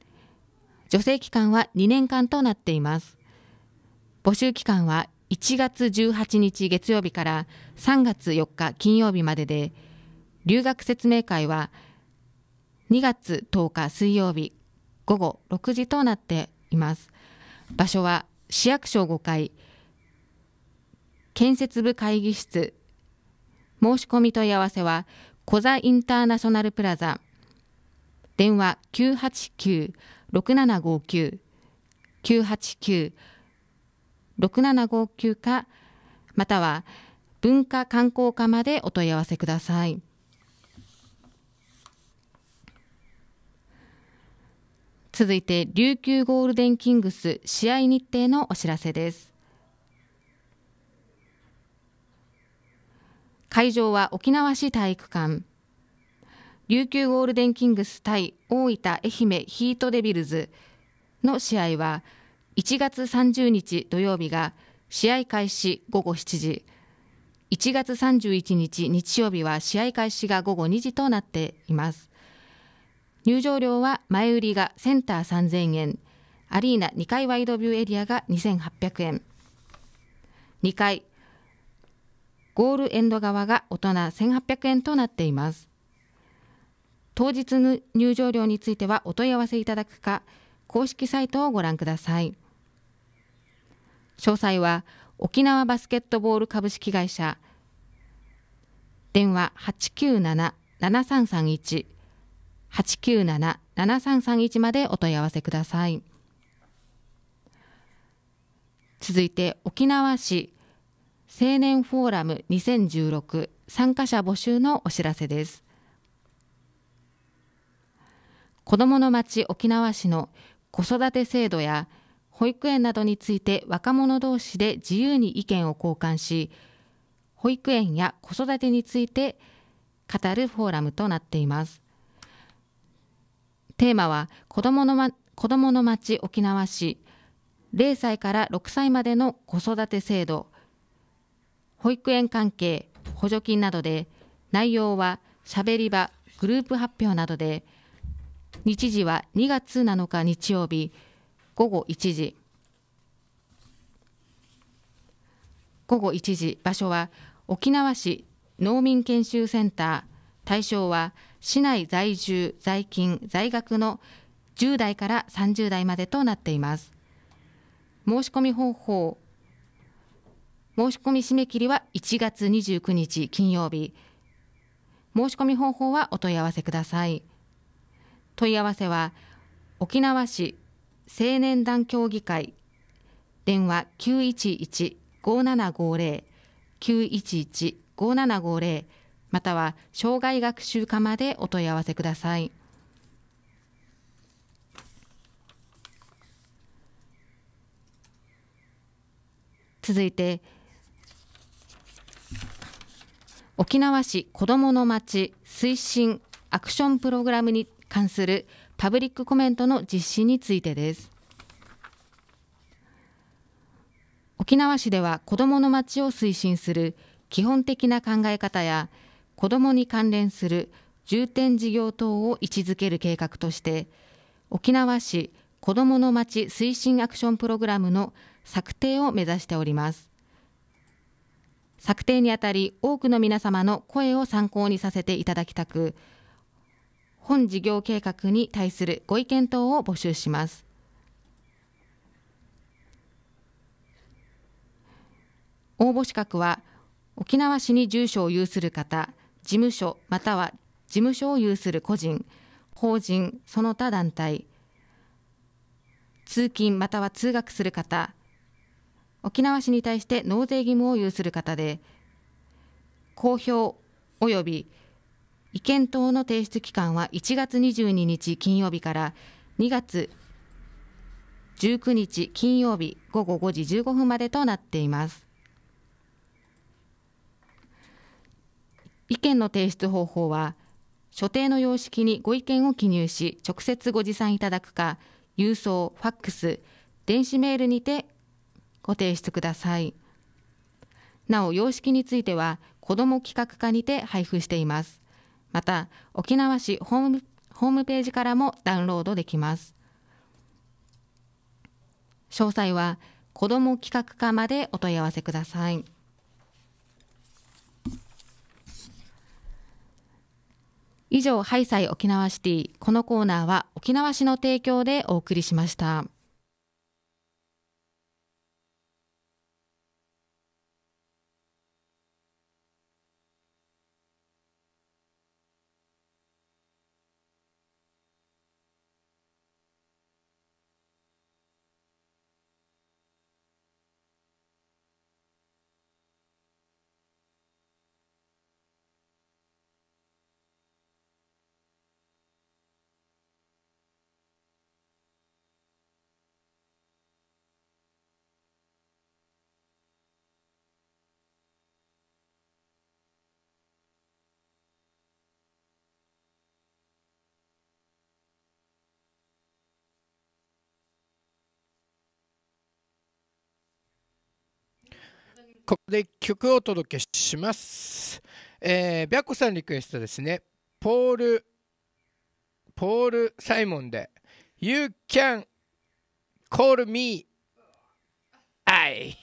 助成期間は2年間となっています募集期間は1月18日月曜日から3月4日金曜日までで留学説明会は2月10日水曜日午後6時となっています場所は市役所5階建設部会議室申し込み問い合わせはコザインターナショナルプラザ電話九八九六七五九九八九六七五九かまたは文化観光課までお問い合わせください続いて琉球ゴールデンキングス試合日程のお知らせです会場は沖縄市体育館琉球ゴールデンキングス対大分愛媛ヒートデビルズの試合は1月30日土曜日が試合開始午後7時1月31日日曜日は試合開始が午後2時となっています入場料は前売りがセンター3000円アリーナ2階ワイドビューエリアが2800円2階ゴールエンド側が大人1800円となっています当日の入場料についてはお問い合わせいただくか公式サイトをご覧ください詳細は沖縄バスケットボール株式会社電話897-7331 897-7331までお問い合わせください続いて沖縄市青年フォーラム2016参加者募集のお知らせです子どもの町沖縄市の子育て制度や保育園などについて若者同士で自由に意見を交換し保育園や子育てについて語るフォーラムとなっていますテーマは子どもの、ま,、子どの町沖縄市0歳から6歳までの子育て制度保育園関係補助金などで内容はしゃべり場グループ発表などで日時は2月7日日曜日午後1時午後1時場所は沖縄市農民研修センター対象は市内在住在勤在学の10代から30代までとなっています申し込み方法申し込み締め切りは1月29日金曜日申し込み方法はお問い合わせください。問い合わせは沖縄市青年団協議会電話911-5750 911-5750または障害学習課までお問い合わせください続いて沖縄市子どものまち推進アクションプログラムに関するパブリックコメントの実施についてです沖縄市では子どもの街を推進する基本的な考え方や子どもに関連する重点事業等を位置づける計画として沖縄市子どもの街推進アクションプログラムの策定を目指しております策定にあたり多くの皆様の声を参考にさせていただきたく本事業計画に対するご意見等を募集します。応募資格は沖縄市に住所を有する方、事務所または事務所を有する個人、法人、その他団体、通勤または通学する方、沖縄市に対して納税義務を有する方で、公表及び意見等の提出期間は1月22日金曜日から2月19日金曜日午後5時15分までとなっています。意見の提出方法は、所定の様式にご意見を記入し、直接ご持参いただくか、郵送、ファックス、電子メールにてご提出ください。なお、様式については、子ども企画課にて配布しています。また沖縄市ホームホームページからもダウンロードできます詳細は子ども企画課までお問い合わせください以上ハイサイ沖縄シティこのコーナーは沖縄市の提供でお送りしました。ここで曲をお届けします。えー、ビャさんリクエストですね。ポール、ポール・サイモンで、You can call me I.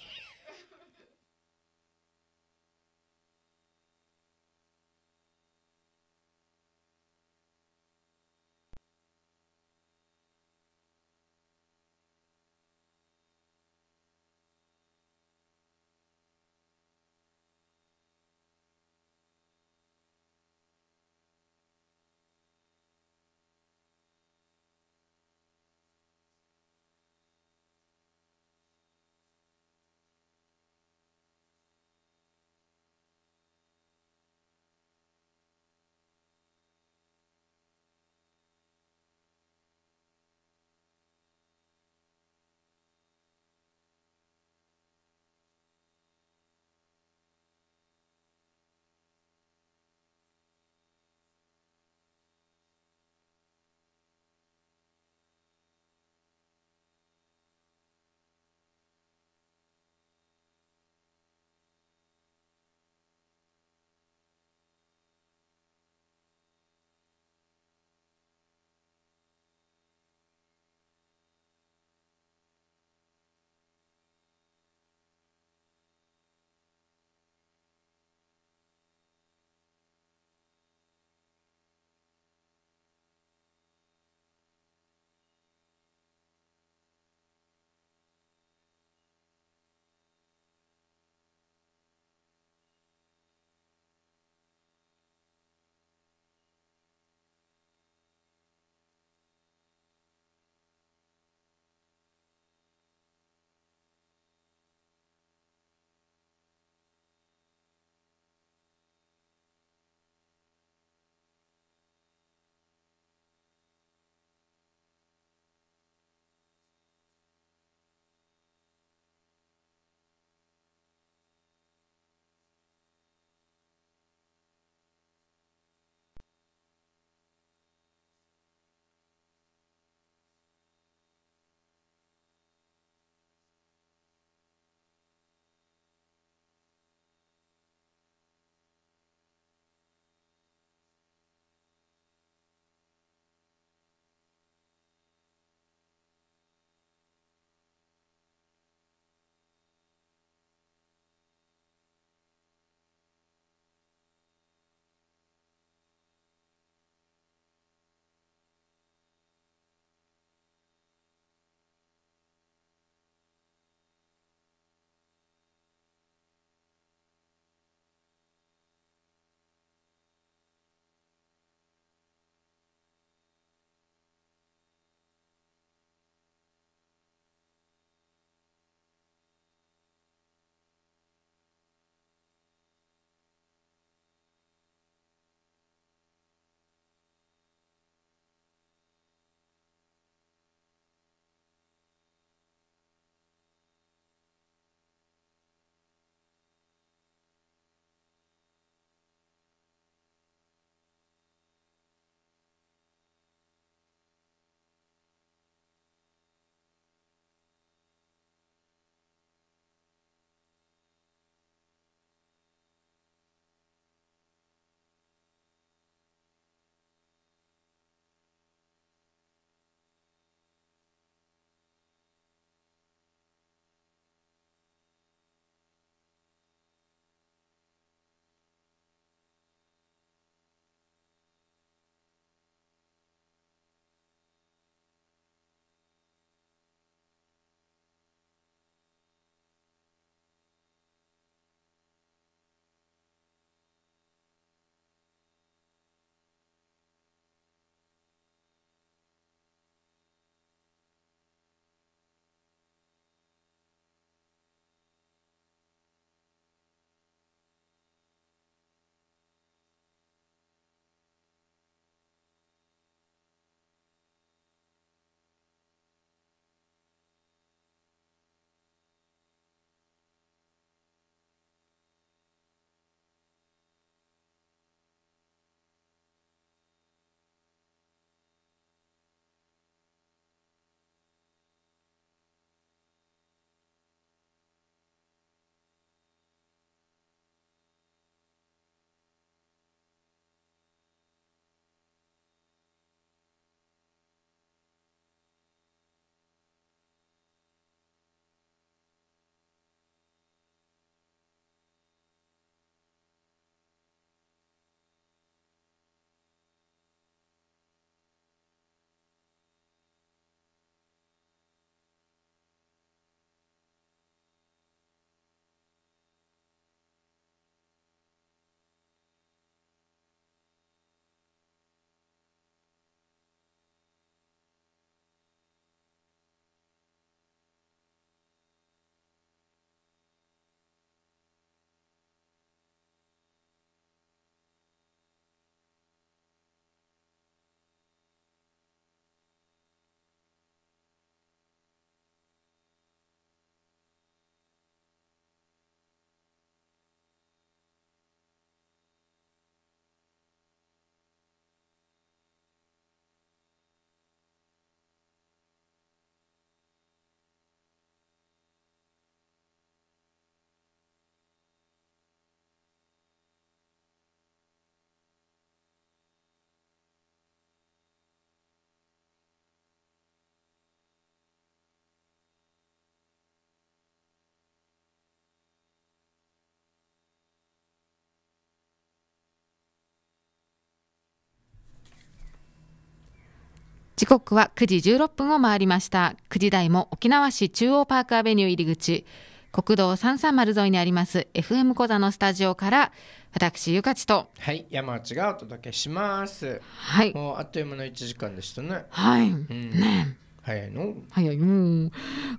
時刻は9時16分を回りました9時台も沖縄市中央パークアベニュー入り口国道330沿いにあります FM 小座のスタジオから私ゆかちとはい山内がお届けしますはいもうあっという間の1時間でしたねはい、うん、ね早いの早いもう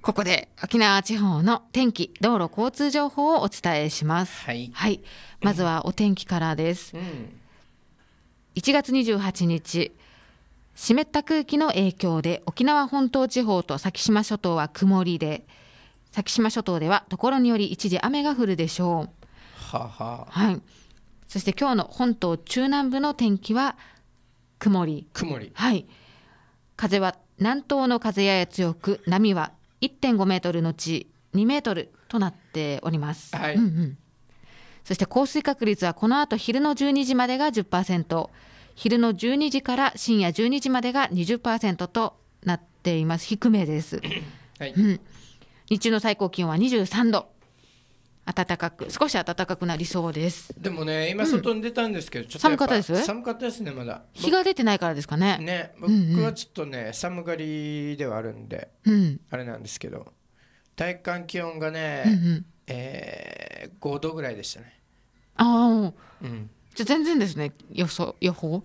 ここで沖縄地方の天気道路交通情報をお伝えしますはい、はい、まずはお天気からです、うん、1月28日湿った空気の影響で沖縄本島地方と先島諸島は曇りで先島諸島ではところにより一時雨が降るでしょう。はははいそして今日の本島中南部の天気は曇り曇り、はい、風は南東の風やや強く波は1.5メートルのち2メートルとなっております、はいうんうん、そして降水確率はこの後昼の12時までが10%。昼の12時から深夜12時までが20%となっています低めです、はい、うん、日中の最高気温は23度暖かく少し暖かくなりそうですでもね今外に出たんですけど、うん、寒かったです寒かったですねまだ日が出てないからですかねね僕はちょっとね、うんうん、寒がりではあるんで、うん、あれなんですけど体感気温がね、うんうん、えー、5度ぐらいでしたねああ、うん、じゃ全然ですね予想予報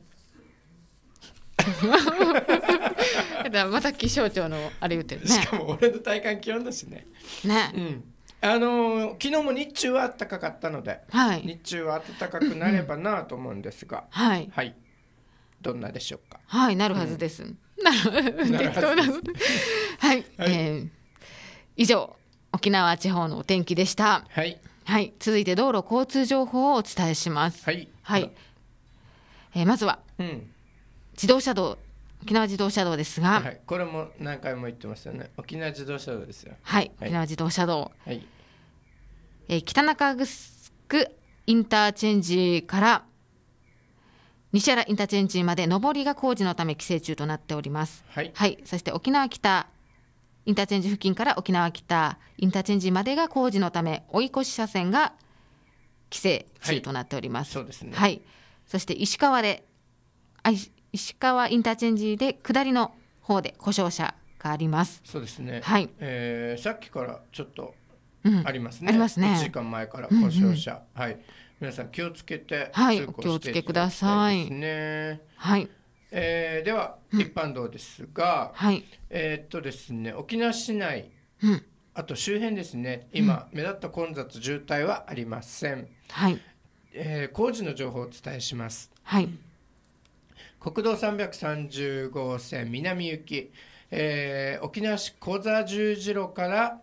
また気象庁のあれ言ってるねしかも俺の体感気温だしねね、うん、あのー、昨日も日中は暖かかったので、はい、日中は暖かくなればなと思うんですが、うんうん、はい、はい、どんなでしょうかはいなるはずです、うん、なるほどはずではい、はい、えー、以上沖縄地方のお天気でしたはい、はい、続いて道路交通情報をお伝えしますはいはい、えー、まずは、うん、自動車道沖縄自動車道ですが、はい、これも何回も言ってますよね沖縄自動車道ですよはい、沖縄自動車道、はい、えー、北中城インターチェンジから西原インターチェンジまで上りが工事のため規制中となっております、はい、はい、そして沖縄北インターチェンジ付近から沖縄北インターチェンジまでが工事のため追い越し車線が規制地となっております。はい、そうですね。はい。そして石川で、石川インターチェンジで下りの方で故障車があります。そうですね。はい。えー、さっきからちょっとありますね。うん、ありますね。1時間前から故障車、うんうん、はい。皆さん気をつけてはい、お気をつけください。ね。はい。えー、では、一般道ですが、はい、えー、っとですね沖縄市内、うん、あと周辺ですね今、目立った混雑渋滞はありません。はい、えー、工事の情報をお伝えします。はい、国道330号線南行き、えー、沖縄市小座十字路から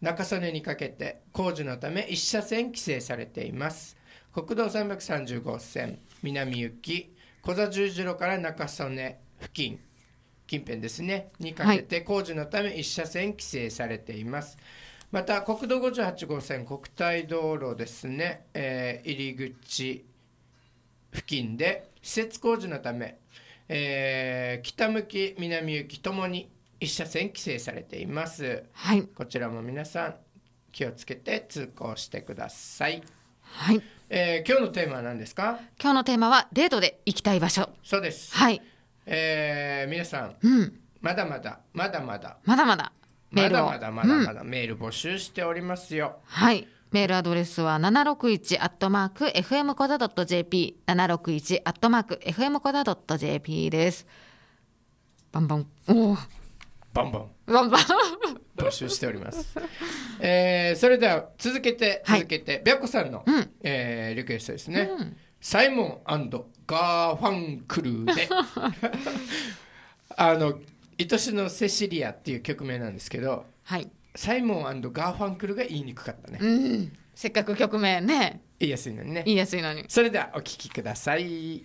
中曽根にかけて工事のため1車線規制されています。国道330号線南行き小座十字路から中曽根付近近辺ですねにかけて工事のため1車線規制されています。はいまた国道58号線国体道路ですね、えー、入り口付近で施設工事のため、えー、北向き南行きともに一車線規制されています、はい、こちらも皆さん気をつけて通行してくださいはい、えー、今日のテーマは何ですか今日のテーマはデートで行きたい場所そうですはい、えー、皆さん、うん、まだまだまだまだまだまだメールをまだまだまだまだメール募集しておりますよ、はいメールアドレスは七六一アットマーク FM コザ .jp 七六一アットマーク FM コザ .jp ですバンバンおおバンバンバンバン募集しております、えー、それでは続けて続けて、はい、白子さんの、うん、えー、リクエストですね、うん、サイモンガーファンクルーで あの愛しのセシリアっていう曲名なんですけど、はい、サイモンガーファンクルが言いにくかったね、うん、せっかく曲名ね言いやすいのにね言いやすいのにそれではお聴きください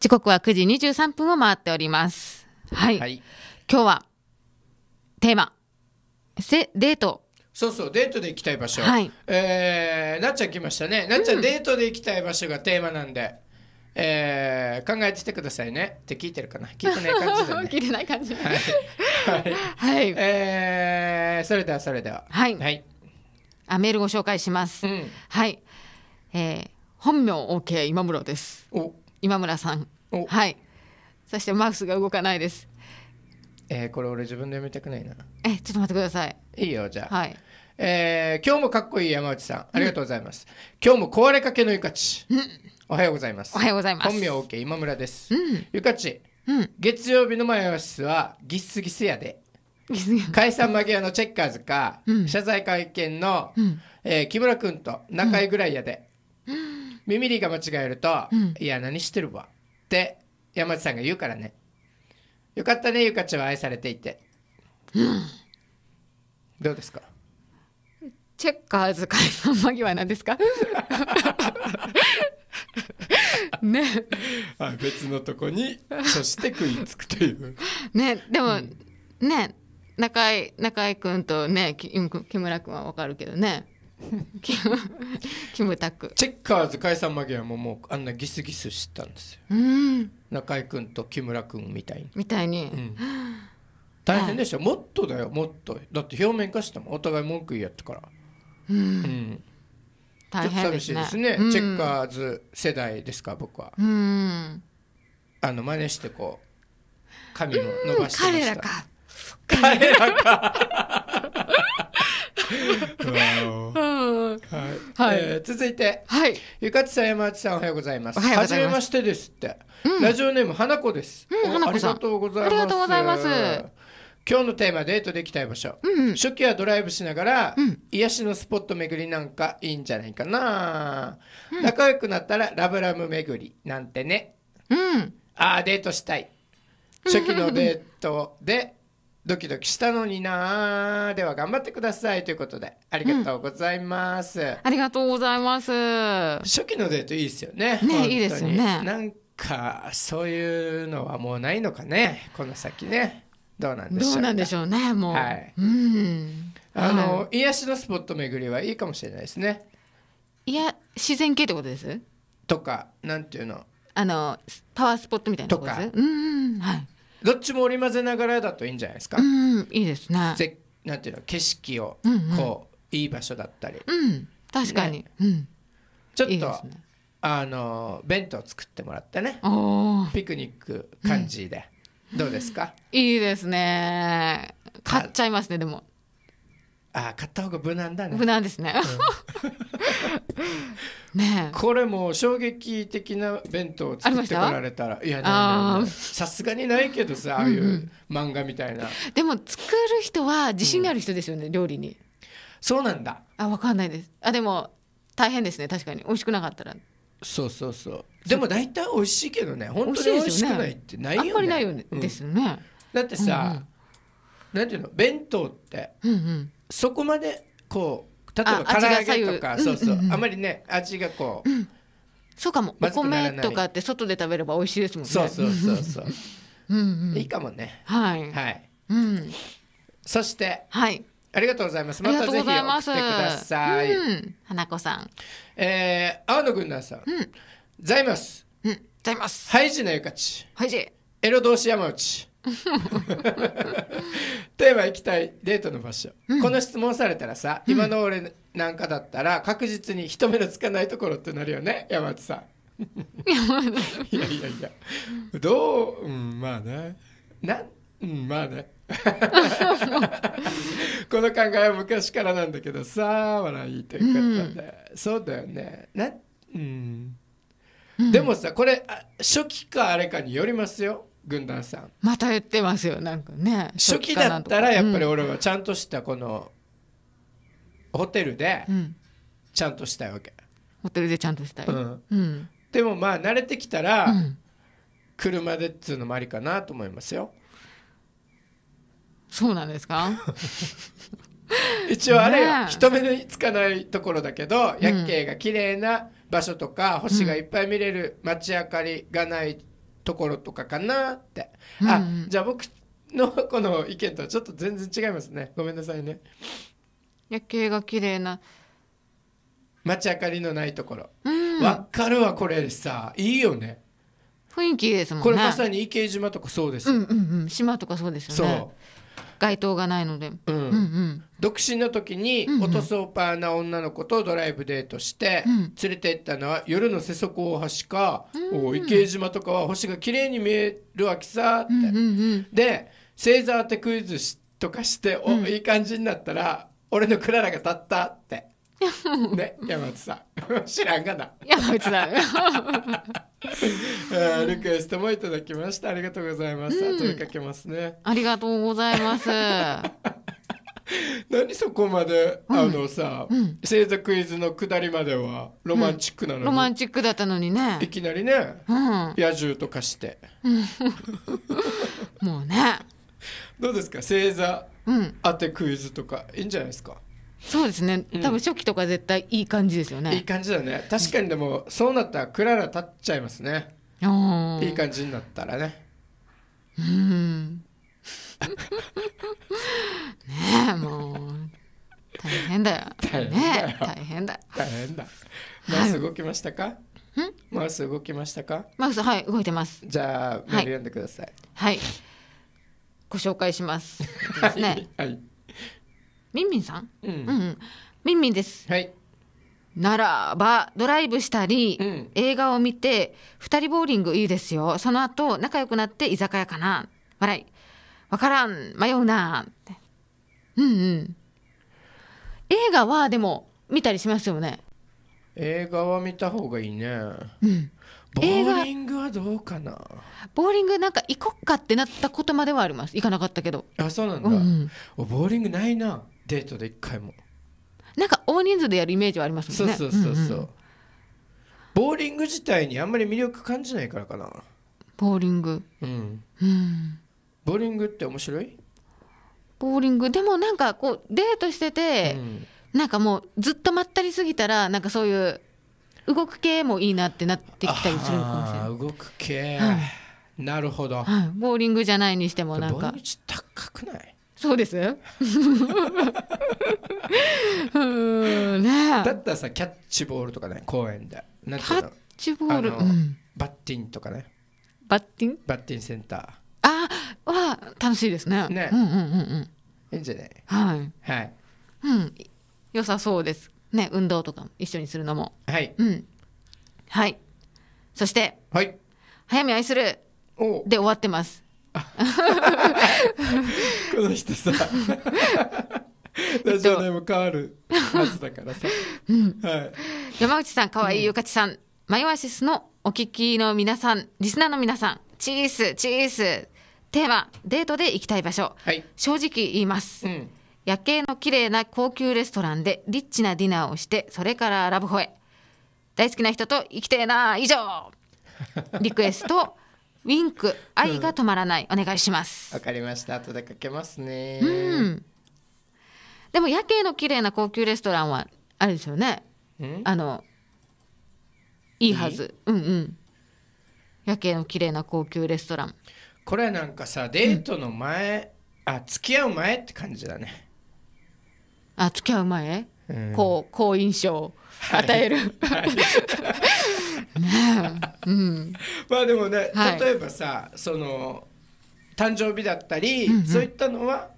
時刻は9時23分を回っております。はい。はい、今日は、テーマ、せデート。そうそう、デートで行きたい場所。はい、えー、なっちゃん来ましたね。なっちゃん、デートで行きたい場所がテーマなんで。えー、考えててくださいねって聞いてるかな聞いてない感じだね 聞いてない感じはい、はいはい、えー、それではそれでははい、はい、あメールご紹介します、うん、はい、えー、本名 OK 今村ですお今村さんはいそしてマウスが動かないですえー、これ俺自分で読みたくないなえちょっと待ってくださいいいよじゃあはいえー、今日もかっこいい山内さんありがとうございます、うん、今日も壊れかけのゆかち、うん、おはようございますおはようございます本名 OK 今村です、うん、ゆかち、うん、月曜日の前は室はギッスギスやで解散間際のチェッカーズか、うん、謝罪会見の、うん、えー、木村君と仲良いぐらいやで、ミミリーが間違えると、うん、いや、何してるわ。って山内さんが言うからね。よかったね、ゆかちゃんは愛されていて。うん、どうですかチェッカーズ解散間際なんですか ねあ別のとこにそして食いつくというねでも、うん、ね中井中井君とね木村君は分かるけどね キムタクチェッカーズ解散間際ももうあんなギスギスしてたんですよ、中居君と木村君みたいにみたいに、うん、大変でした、はい、もっとだよもっとだって表面化したもんお互い文句言いやってからうん、うん大変ですね。すねうん、チェッカーズ世代ですか、僕は。うん、あの真似してこう髪も伸ばして彼らか。彼らか。はいえー、続いて、はい、ゆかちさん山内さんおはようございますはじめましてですって、うん、ラジオネーム花子です、うん、花子ありがとうございますありがとうございます今日のテーマデートで行きたい場所、うんうん、初期はドライブしながら、うん、癒しのスポット巡りなんかいいんじゃないかな、うん、仲良くなったらラブラム巡りなんてね、うん、ああデートしたい初期のデートでドキドキしたのになでは頑張ってくださいということでありがとうございます、うん、ありがとうございます初期のデートいいですよねねいいですよねなんかそういうのはもうないのかねこの先ねどうなんでしょうどうなんでしょうねもう、はい、うんあの、はい、癒しのスポット巡りはいいかもしれないですねいや自然系ってことですとかなんていうのあのパワースポットみたいなとこですとかうん、はいどっちも織り交ぜながらだといいんじゃないですか。うん、いいですね。ぜなんていうの景色をこう、うんうん、いい場所だったり。うん、確かに。ね、うん、ちょっといい、ね、あの弁当作ってもらってね。ピクニック感じで、うん、どうですか。いいですね。買っちゃいますねでも。あ買った方が無難だね無難ですね、うん、ねこれも衝撃的な弁当を作ってこられたらいやさすがにないけどさああいう漫画みたいな、うんうん、でも作る人は自信がある人ですよね、うん、料理にそうなんだあわかんないですあでも大変ですね確かに美味しくなかったらそうそうそうでも大体美味しいけどね本当に美味しくないってないよね、あんまりないよね、うん、ですよねだってさ、うんうん、なんていうの弁当って、うんうんそこまでこう例えば唐揚げとかそうそう、んあまりね味がこう、うん、そうかもお米とかって外で食べれば美味しいですもんねそうそうそうそううん、いいかもねはい、はいうん、そしてはいありがとうございます。またぜひ送ってください。うん、花子さん。えー、青野軍団さん。うん。ざいます。うん、ざいます。ハイジのゆかち。ハイジ。エロ同士山内。テーマ行きたいデートの場所、うん、この質問されたらさ、今の俺なんかだったら確実に人目のつかないところってなるよね山内さんいやいやいやどううんまあねなうんまあね この考えは昔からなんだけどさ笑いというかったね、うん、そうだよねな、うん、うん、でもさこれ初期かあれかによりますよ軍団さんまた言ってますよなんかね初期だったらやっぱり俺はちゃんとしたこの、ホテルでちゃんとしたいわけ、ホテルでちゃんとしたい、うんうん、でもまあ慣れてきたら、車でっつうのもありかなと思いますよそうなんですか一応あれ人目につかないところだけど、夜景が綺麗な場所とか星がいっぱい見れる街明かりがないところとかかなって、うんあじゃあ僕のこの意見とはちょっと全然違いますねごめんなさいね夜景が綺麗な街明かりのないところわ、うん、かるわこれさいいよね雰囲気ですもんねこれまさに池島とかそうです、うんうんうん、島とかそうですよね街灯がないので、うんうんうん、独身の時に音ソーパーな女の子とドライブデートして連れて行ったのは夜の瀬底大橋か、うん、池江島とかは星が綺麗に見えるわけさって、うんうんうん、で星座当てクイズとかしてお、ういい感じになったら俺のクララが立ったって ね山内さん 知らんがな山内さん リクエストもいただきましたありがとうございます、うん、後でかけますねありがとうございます 何そこまで、あのさ、うん、星座クイズの下りまではロマンチックなのに、うん、ロマンチックだったのにねいきなりね、うん、野獣とかして もうねどうですか星座当てクイズとかいいんじゃないですかそうですね多分初期とか絶対いい感じですよね、いい感じだね確かにでもそうなったらクララ立っちゃいますねいい感じになったらねうんねえもう大変だよ大変だよ、ね、大変だ大変だマウス動きましたか、はい、マウス動きましたかマウスはい動いてますじゃあメール読んでくださいはい、はい、ご紹介しますです ね、はいみんみんさん、うん、うんうんみんみんです。はいならばドライブしたり、うん、映画を見て2人ボーリングいいですよその後仲良くなって居酒屋かな笑い分からん迷うなってうんうん映画はでも見たりしますよね映画は見た方がいいねうんボーリングはどうかなボーリングなんか行こっかってなったことまではあります行かなかったけどあそうなんだ、うんうん、ボーリングないなデートで一回もなんか大人数でやるイメージはありますもんねそうそうそうそう、うんうん、ボーリング自体にあんまり魅力感じないからかなボーリングうん、うん、ボーリングって面白いボーリングでもなんかこうデートしてて、うん、なんかもうずっとまったりすぎたらなんかそういう動く系もいいなってなってきたりするかもしれない動く系、はい、なるほど、はい、ボーリングじゃないにしてもなんか高くないそうですんねだったらさキャッチボールとかね公園でキャッチボール、うん、バッティングとかねバッティングバッティンセンターあは楽しいですねねうんうんうんうんいいんじゃないはいはいうん良さそうですね運動とか一緒にするのもはいうんはいそしてはい早見愛するで終わってます この人さ ラジオネーム変わるはずだからさ、うんはい、山内さん河いゆかちさん、うん、マイオアシスのお聞きの皆さんリスナーの皆さんチースチーステーマデートで行きたい場所、はい、正直言います、うん、夜景の綺麗な高級レストランでリッチなディナーをしてそれからラブホへ大好きな人と行きてえな以上リクエストウィンク愛が止まらない、お願いしますわかりました後でかけますねうんでも夜景の綺麗な高級レストランはあれですよねあのいいはずうんうん夜景の綺麗な高級レストランこれはなんかさデートの前、うん、あ付き合う前って感じだねあ付き合う前、うん、こう好印象与える、はいはいねうん、まあでもね、はい、例えばさその誕生日だったり、うんうん、そういったのは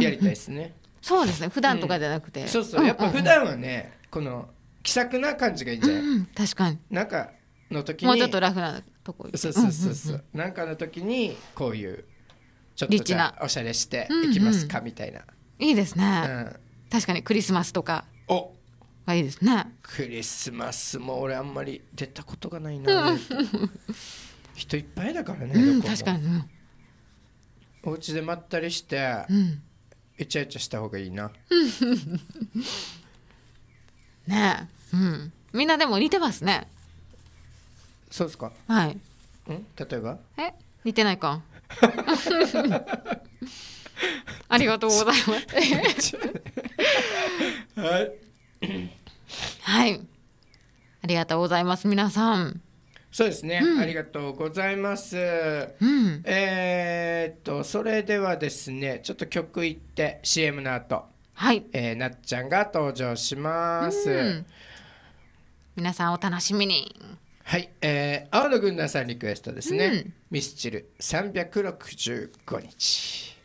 やりたいですね、うんうんうん、そうですね普段とかじゃなくて、うん、そうそうやっぱ普段はね、この気さくな感じがいいんじゃない、うんうん、確かに中の時にもうちょっとラフなとこそうそうそうそううんうんうん、なんかの時にこういうちょっとじゃおしゃれしていきますか、うんうん、みたいないいですね、うん、確かにクリスマスとかがいいですねクリスマスも俺あんまり出たことがないな人いっぱいだからね、うん、確かに、うん、お家でまったりして、うん、イチャイチャした方がいいな ねえ、うん、みんなでも似てますねそうですかはいん例えばえ似てないか ありがとうございます。はい。はいありがとうございます皆さんそうですね、うん、ありがとうございます、うん、えー、っとそれではですねちょっと曲いって CM の後はい、えー、なっちゃんが登場します、うん、皆さんお楽しみにはい、えー、青野軍団さんリクエストですね、ミスチル365日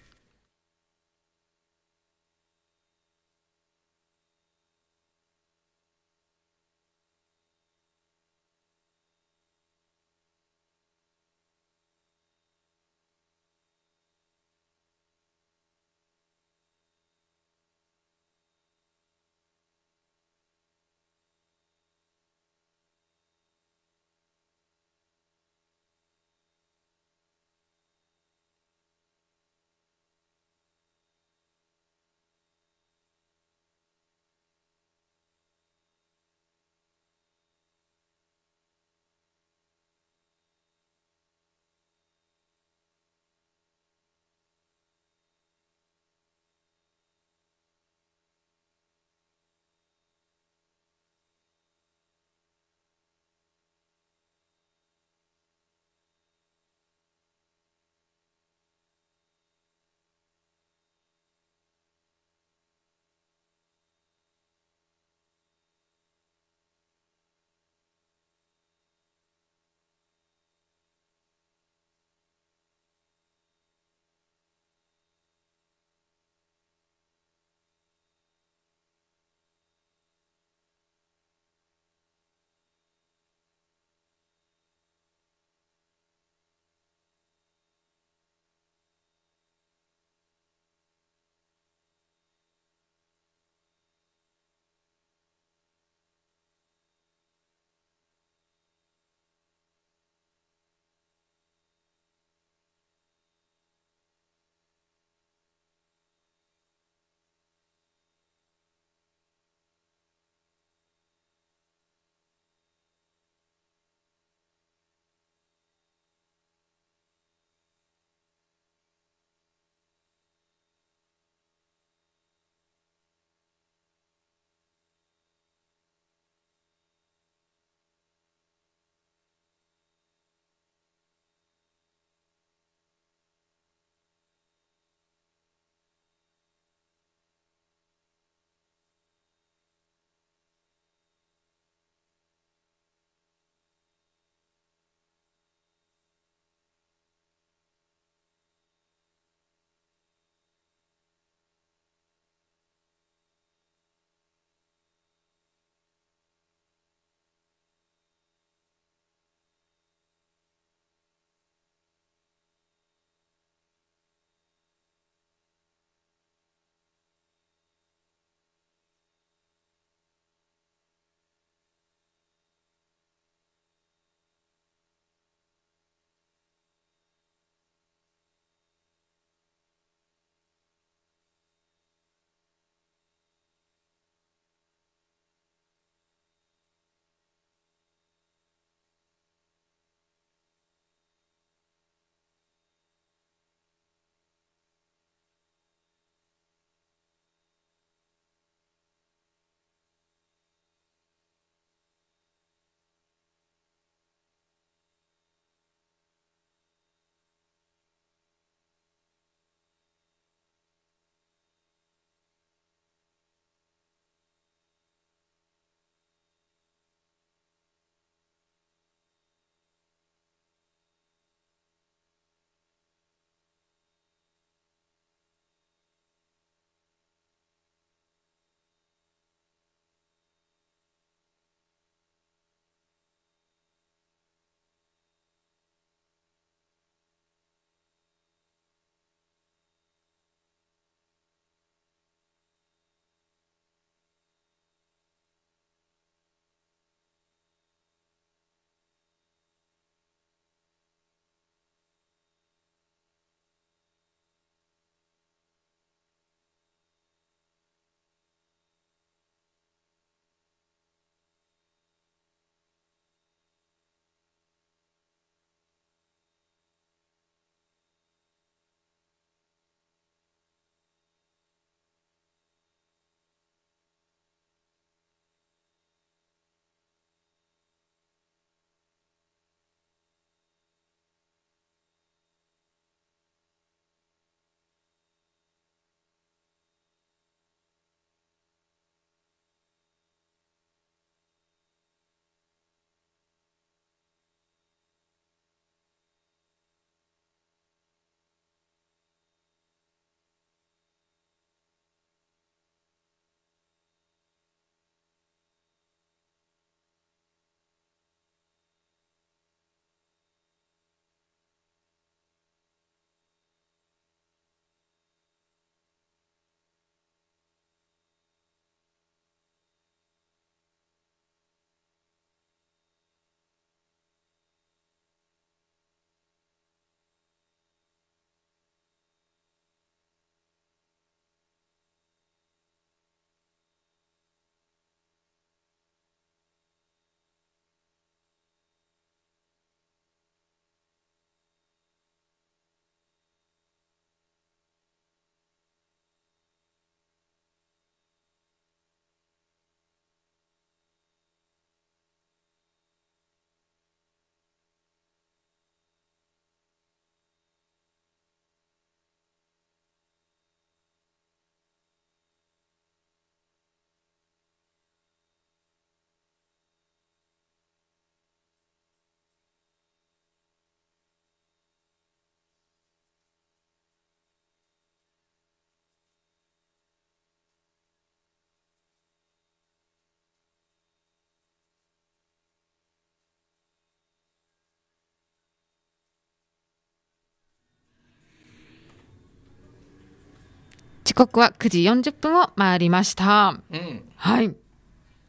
刻は9時40分を回りました。うん、はい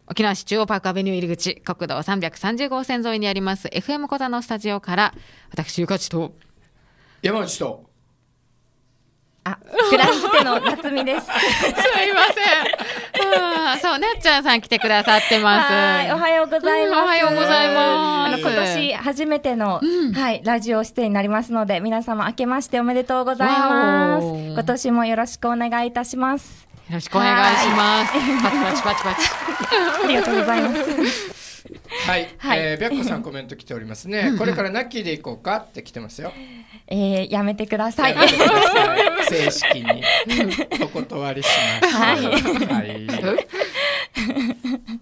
沖縄市中央パークアベニュー入り口国道330号線沿いにあります FM 小座のスタジオから私ゆかちと山内とあ、クランジテの夏美です。すいません。そう、なっちゃんさん来てくださってます。はいおはようございます。うんおはようございますあの、今年初めての、はい、ラジオ出演になりますので、皆様明けましておめでとうございます。今年もよろしくお願いいたします。よろしくお願いします。パチパチパチパチ。ありがとうございます。はい、はい、えー、白子さんコメント来ておりますね。これからナッキーで行こうかって来てますよ。えー、やめてください。正式にお断りします。はい。はい。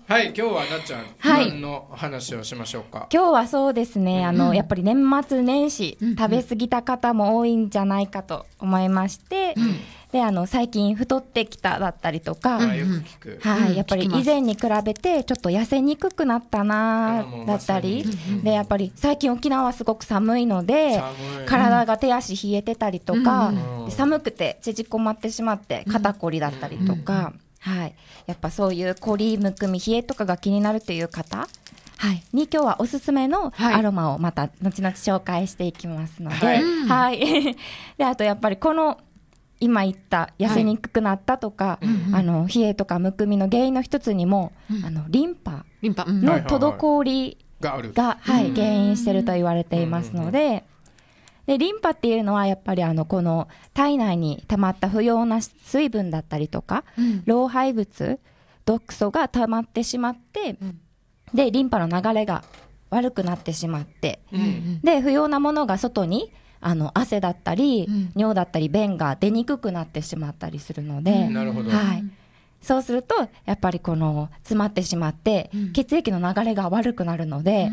はい、今日はなっちゃん、はい、の話をしましょうか。今日はそうですね、あの、やっぱり年末年始、食べ過ぎた方も多いんじゃないかと思いまして。うんであの最近太ってきただったりとか、はいやっぱり以前に比べてちょっと痩せにくくなったなだったり、でやっぱり最近沖縄はすごく寒いので体が手足冷えてたりとか、寒くて縮こまってしまって肩こりだったりとか、はい、やっぱそういうこりむくみ冷えとかが気になるという方はい、に今日はおすすめのアロマをまた後々紹介していきますので、はい、はい、であとやっぱりこの今言った痩せにくくなったとか、はいうんうん、あの冷えとかむくみの原因の一つにも、うん、あのリンパの滞りが、うん、はい、原因してると言われていますので。でリンパっていうのはやっぱりあのこの体内に溜まった不要な水分だったりとか、うん、老廃物毒素が溜まってしまって、でリンパの流れが悪くなってしまって、で不要なものが外にあの汗だったり、うん、尿だったり便が出にくくなってしまったりするので、うん、はい、そうするとやっぱりこの詰まってしまって、血液の流れが悪くなるので、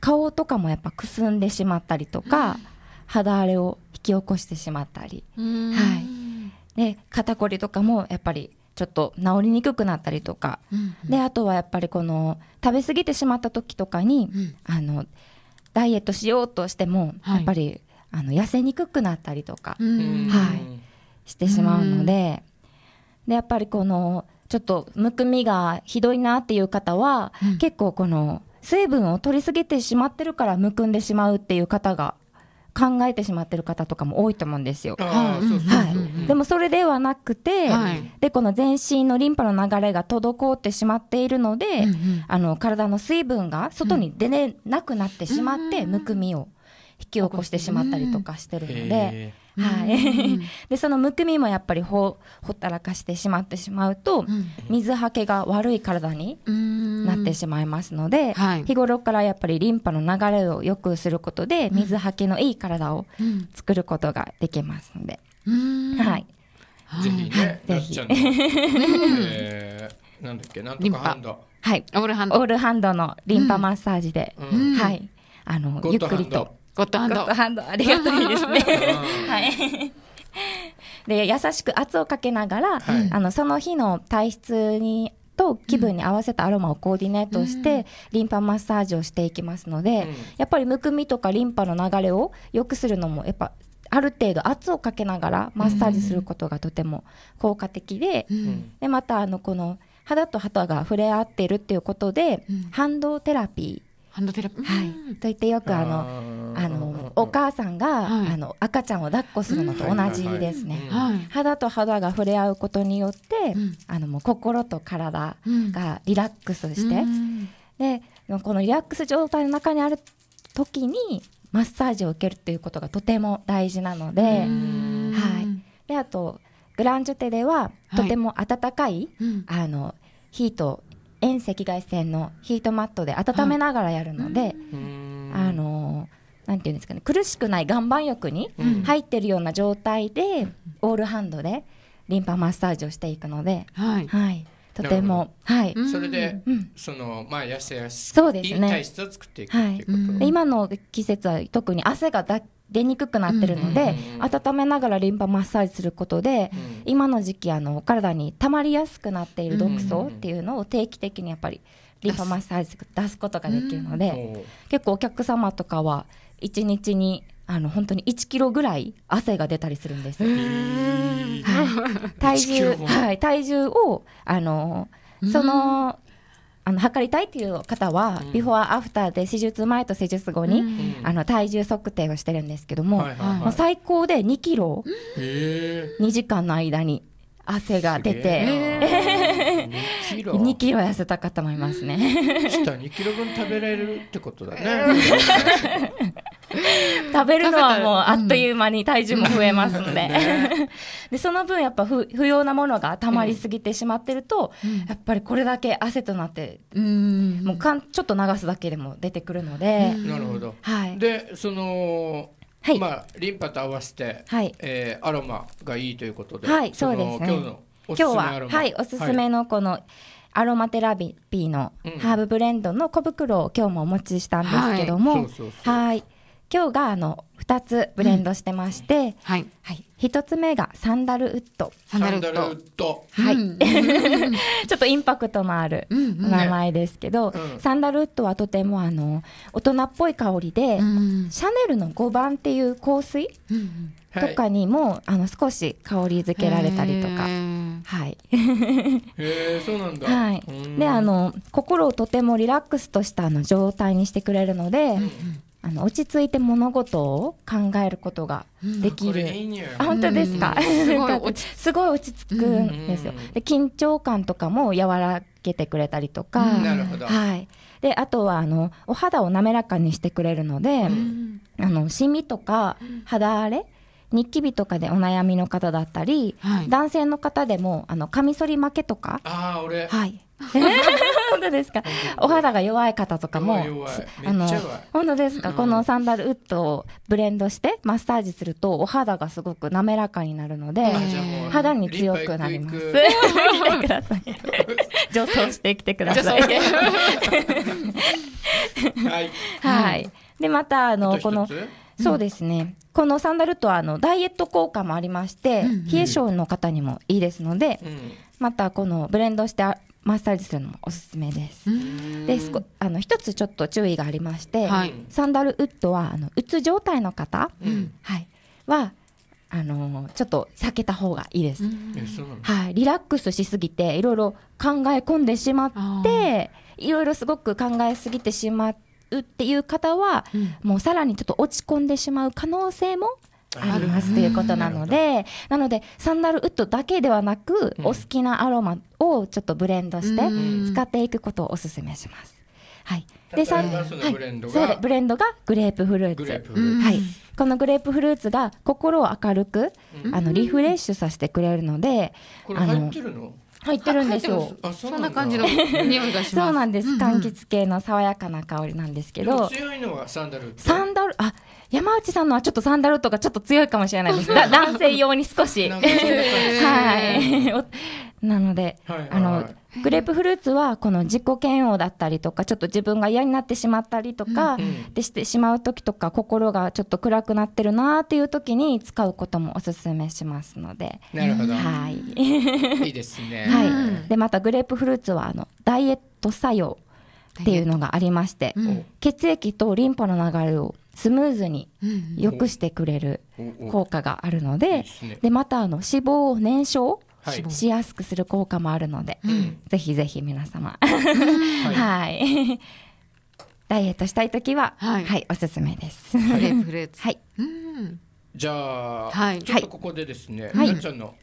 顔とかもやっぱくすんでしまったりとか、肌荒れを引き起こしてしまったり、はい、で肩こりとかもやっぱりちょっと治りにくくなったりとか、うんうん、であとはやっぱりこの食べ過ぎてしまった時とかに、うん、あのダイエットしようとしても、はい、やっぱりあの痩せにくくなったりとか、はい、してしまうので,、でやっぱりこのちょっとむくみがひどいなっていう方は、うん、結構この水分を取りすぎてしまってるからむくんでしまうっていう方が考えてしまってる方とかも多いと思うんですよ。でもそれではなくて、はい、でこの全身のリンパの流れが滞ってしまっているので、うんうん、あの体の水分が外に出れなくなってしまって、むくみを引き起こしてしまったりとかしてるので。はい、でそのむくみもやっぱりほほったらかしてしまってしまうと、うん、水はけが悪い体になってしまいますので、はい、日頃からやっぱりリンパの流れを良くすることで水はけのいい体を作ることができますので、うんはい、ぜひね、ぜひ、えなんだっけなんとかハンドはいオールハンドオールハンドのリンパマッサージで、はいあのゆっくりと。ゴッドハンド。ゴッドハンド、ありがたいですね。はい。で優しく圧をかけながら、はい、あのその日の体質にと気分に合わせたアロマをコーディネートして、リンパマッサージをしていきますので、やっぱりむくみとかリンパの流れを良くするのもやっぱある程度圧をかけながらマッサージすることがとても効果的ででまたあのこの肌と肌が触れ合っているっていうことで、反動テラピーハンドテラピー、はい、といってよくあのあのお母さんが、はい、あの赤ちゃんを抱っこするのと同じですね、肌と肌が触れ合うことによって、うん、あのもう心と体がリラックスして、うん、でこのリラックス状態の中にある時にマッサージを受けるっていうことがとても大事なので,、はい、であとグランジュテではとても温かい、はい、あのヒート遠赤外線のヒートマットで温めながらやるので、はい、あのなんていうんですかね苦しくない岩盤浴に入ってるような状態で、オールハンドでリンパマッサージをしていくので、はい、はい、とても、はい、それで、うん、そのまあ痩せやすい、そうですね、体質を作っていくっていうこと、はい、今の季節は特に汗がだ出にくくなってるので、温めながらリンパマッサージすることで、今の時期あの体に溜まりやすくなっている毒素っていうのを定期的にやっぱりリンパマッサージ出すことができるので、結構お客様とかは1日にあの本当に1キロぐらい汗が出たりするんです。はい、体重、はい、体重をあのそのあの測りたいっていう方は、ビフォーアフターで手術前と手術後に、あの体重測定をしてるんですけども、まあ、最高で2キロ、2時間の間に汗が出て。2キロ痩せた方もいますね。下2キロ分食べられるってことだね。食べるのはもうあっという間に体重も増えますので、ね、でその分やっぱ不不要なものがたまりすぎてしまってると、うん、やっぱりこれだけ汗となって、うん、もうかんちょっと流すだけでも出てくるので、なるほど、はい、でそのはい、まあリンパと合わせて、はいえー、アロマがいいということで、はい、そうですね。今日の今日は、はい、おすすめのこのアロマテラピーのハーブブレンドの小袋を今日もお持ちしたんですけども、はい今日があの2つブレンドしてまして、うん、はい、はい、1つ目がサンダルウッドサンダルウッドはい、ちょっとインパクトのある名前ですけど、うんサンダルウッドはとてもあの大人っぽい香りで、うん、シャネルの5番っていう香水とかにも、あの少し香り付けられたりとか。はいへえそうなんだ、はい、であの心をとてもリラックスとしたの状態にしてくれるので、うんうんあの落ち着いて物事を考えることができる。うん、いいあ本当ですか。すごい落ち すごい落ち着くんですよ。で緊張感とかも和らげてくれたりとか。なるほど。はい。であとはあのお肌を滑らかにしてくれるので、あのシミとか肌荒れ日記日とかでお悩みの方だったり、はい、男性の方でもあのカミソリ負けとかああ俺はい 本当ですかお肌が弱い方とかもあの本当ですか、うん、このサンダルウッドをブレンドしてマッサージするとお肌がすごく滑らかになるので肌に強くなります来 てください女装してきてください はい、はい、でまたあのこのそうですね。このサンダルとはあのダイエット効果もありまして、冷え性の方にもいいですので、またこのブレンドしてマッサージするのもおすすめです。であの一つちょっと注意がありまして、はい、サンダルウッドはあのうつ状態の方、うん、はいはあのー、ちょっと避けた方がいいです。はい、リラックスしすぎていろいろ考え込んでしまって、いろいろすごく考えすぎてしまっうっていう方は、うん、もうさらにちょっと落ち込んでしまう可能性もありますということなのでなのでサンダルウッドだけではなく、うん、お好きなアロマをちょっとブレンドして使っていくことをおすすめします。はい、でサンダルのブレンドが、はい、ブレンドがグレープフルーツはい、このグレープフルーツが心を明るく、あのリフレッシュさせてくれるので、あれ入ってるの入ってるんですよ。そそんな感じの匂いがします。そうなんです。柑橘系の爽やかな香りなんですけど。強いのはサンダル。サンダル、あ、山内さんのはちょっとサンダルとかちょっと強いかもしれないです。男性用に少し。はい。なので、あのグレープフルーツはこの自己嫌悪だったりとかちょっと自分が嫌になってしまったりとか、でしてしまう時とか心がちょっと暗くなってるなっていう時に使うこともおすすめしますのでなるほどはい いいですね、はい、でまたグレープフルーツはあのダイエット作用っていうのがありまして、うん、血液とリンパの流れをスムーズに良くしてくれる効果があるので,、でまたあの脂肪を燃焼しやすくする効果もあるので、うん、ぜひぜひ皆様はい、ダイエットしたい時は、はい、はい、おすすめです。はフルーツ。はい。じゃあ、はい、ちょっとここでですね、はい、ちゃんの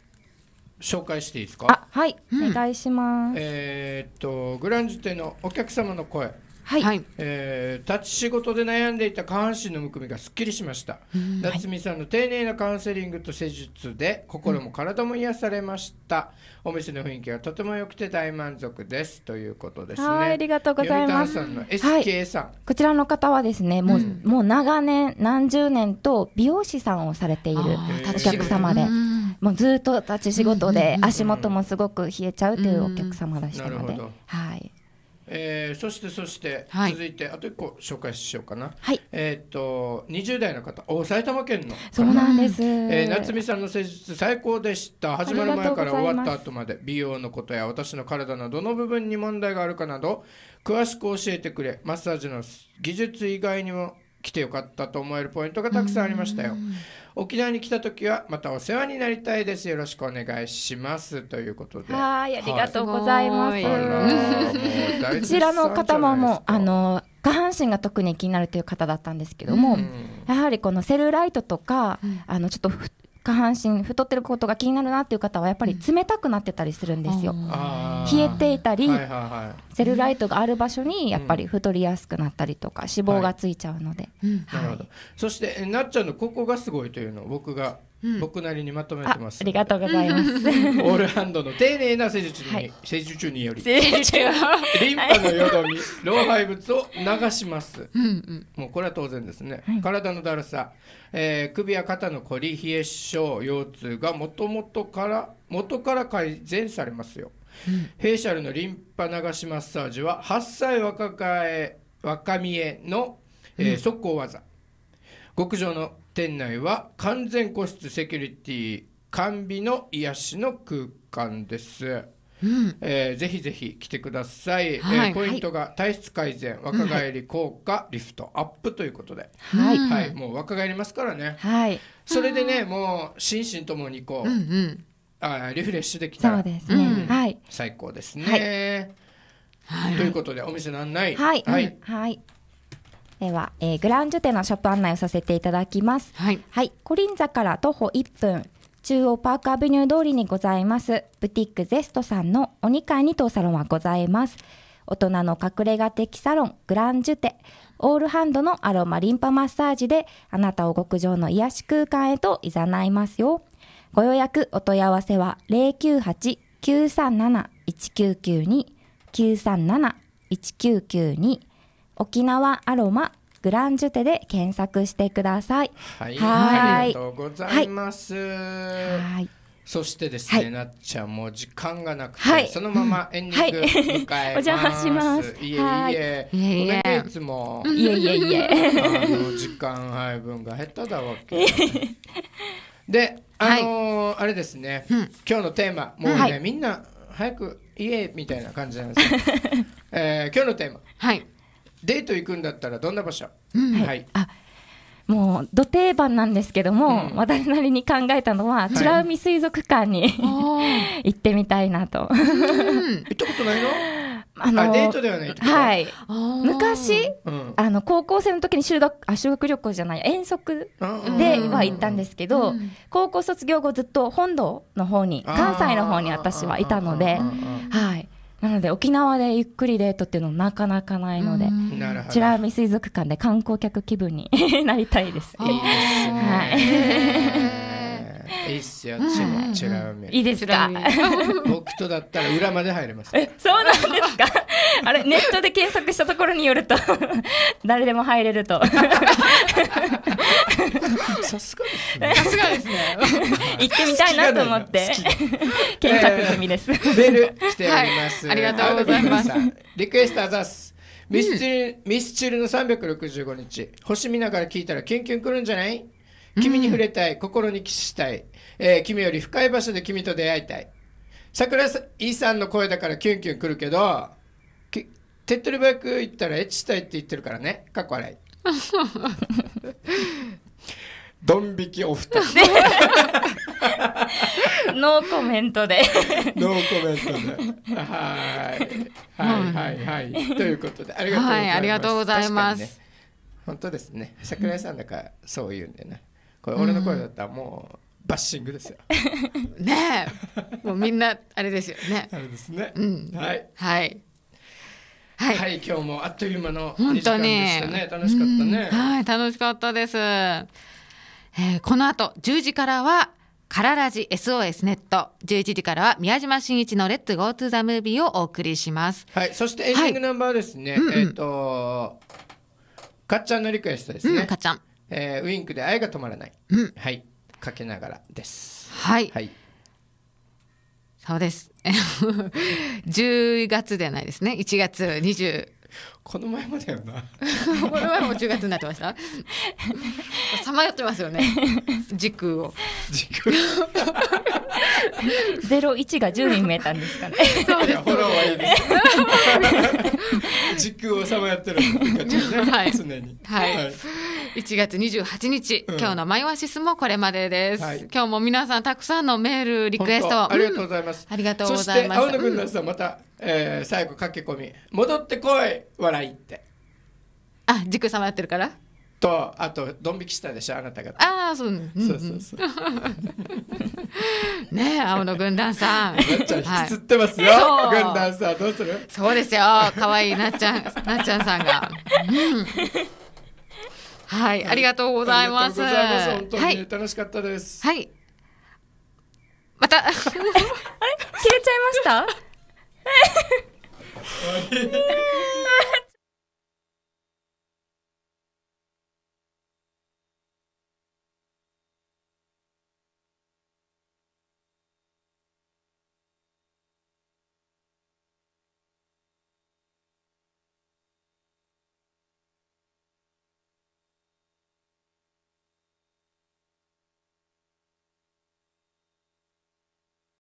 紹介していいですか。はい、お願いします。えー、っとグランジテのお客様の声。はい、えー、立ち仕事で悩んでいた下半身のむくみがすっきりしました、うん、夏美さんの丁寧なカウンセリングと施術で心も体も癒されました、うん、お店の雰囲気がとても良くて大満足ですということですねありがとうございますさんの SK さん、はい、こちらの方はですねもううん、もう長年何十年と美容師さんをされているお客様で、もうずっと立ち仕事で足元もすごく冷えちゃうというお客様でしたので、はいえー、そしてそして続いて、あと1個紹介しようかな、はい、えっ、ー、と20代の方お埼玉県のそうなんです、えー、夏美さんの施術最高でした始まる前から終わった後まで美容のことや私の体のどの部分に問題があるかなど詳しく教えてくれマッサージの技術以外にも来てよかったと思えるポイントがたくさんありましたよ沖縄に来た時はまたお世話になりたいですよろしくお願いしますということではいありがとうございます、はい、こちらの方ももうあの下半身が特に気になるという方だったんですけども、うん、やはりこのセルライトとか、うん、あのちょっと下半身太ってることが気になるなっていう方はやっぱり冷たくなってたりするんですよ、うん、冷えていたり、はいはいはい、セルライトがある場所にやっぱり太りやすくなったりとか、脂肪がついちゃうので、はいはい、なるほどそしてなっちゃんのここがすごいというのを僕が僕なりにまとめてますあ。ありがとうございます。オールハンドの丁寧な施術に、はい、施術により、リンパのよどみ、老廃物を流します。うんうん、もうこれは当然ですね。はい、体のだるさ、えー、首や肩のこり、冷え症、腰痛がもともとから元から改善されますよ。うん、ャルのリンパ流しマッサージは8歳若返若見えの、えー、速攻技。極上の店内は完全個室セキュリティ完備の癒しの空間です。うんえー、ぜひぜひ来てください、はい、えー、ポイントが体質改善、はい、若返り効果、うん、リフトアップということで、はい、はい、もう若返りますからね、はい、それでねもう心身ともにこう、うんうん、あリフレッシュできたらそうですね、うん、はい、最高ですね、はい、ということでお店の案内はい、はいでは、えー、グランジュテのショップ案内をさせていただきます。はい。はい。コリンザから徒歩1分、中央パークアビニュー通りにございます、ブティックゼストさんのお2階に当サロンはございます。大人の隠れ家的サロン、グランジュテ、オールハンドのアロマリンパマッサージで、あなたを極上の癒し空間へと誘いますよ。ご予約、お問い合わせは098-937-1992、937-1992、沖縄アロマグランジュテで検索してください。はい、はいありがとうございます。はい。そしてですね、なっちゃんも時間がなくて、そのままエンディング迎えます。お邪魔します。いえいえ、いえいえ、いつも。いえいえいえ。時間配分が下手だわけ。で、あのあれですね、今日のテーマ、もうね、みんな早く家みたいな感じなんですよ。え今日のテーマ。はい。デート行くんだったらどんな場所、うん、はい、はい、あもうど定番なんですけども、うん、私なりに考えたのは美ら海水族館に、はい、行ってみたいなと。うん、行ったことないのあのデートではないはい昔、うん、あの高校生の時に修学あ修学旅行じゃない遠足では行ったんですけど、うん、高校卒業後ずっと本土の方に関西の方に私はいたのではいなので沖縄でゆっくりデートっていうのなかなかないので、チラミ水族館で観光客気分に なりたいです。はいいいっすよ、チーチラ見。いいですか。僕とだったら裏まで入れます。え、そうなんですか。あれ、ネットで検索したところによると誰でも入れると。さすがですね。さすがですね。行ってみたいなと思って、検索済みです。メール来ております。ありがとうございます。リクエストアザス。ミスチル、ミスチルの365日。星見ながら聞いたらキュンキュンくるんじゃない君に触れたい、心にキスしたい、えー、君より深い場所で君と出会いたい。桜井さんの声だからキュンキュンくるけど、手っ取り早く言ったらエッチしたいって言ってるからね。かっこ笑い。ドン引きお二人。ノーコメントで。ノーコメントで。はい。はいはいはい。ということで、ありがとうございます。はい、ありがとうございます。本当ですね桜井さんだからそう言うんだよね、これ俺の声だったらもうバッシングですよ ねえもうみんなあれですよねあれですね、うん、はいはいはい、はい、今日もあっという間の2時間でしたね楽しかったね、はい楽しかったです、えー、この後10時からはカララジ SOS ネット11時からは宮島真一のレッツゴートゥザムービーをお送りしますはいそしてエンディングナンバーですね、はいうんうん、えっ、ー、とかっちゃんのリクエストですね、うん、かっちゃんえー、ウィンクで愛が止まらない、うん、はいかけながらですはい、はい、そうです10 月ではないですね1月20この前もだよな この前も10月になってました さまよってますよね時空を時空 ゼロ一が十人見えたんですかねそうですフローはいいです時空をさまよってる、ね、はい、常にはい、はい1月28日、うん、今日のマイオアシスもこれまでです、はい、今日も皆さんたくさんのメールリクエストをありがとうございます、ありがとうございますそして青野君のさ、うん、また、えー、最後駆け込み戻ってこいは笑いってあ塾様やってるからとあとドン引きしたでしょあなたがああそう、うんうそうそうそう ねえ青の軍団さんなっちゃん、引きつってますよ軍団さんどうするそうですよ可愛いなっちゃんなっちゃんさんが、うんはい、ありがとうございます。本当に、楽しかったです。はい。はい、また あれ消えちゃいました that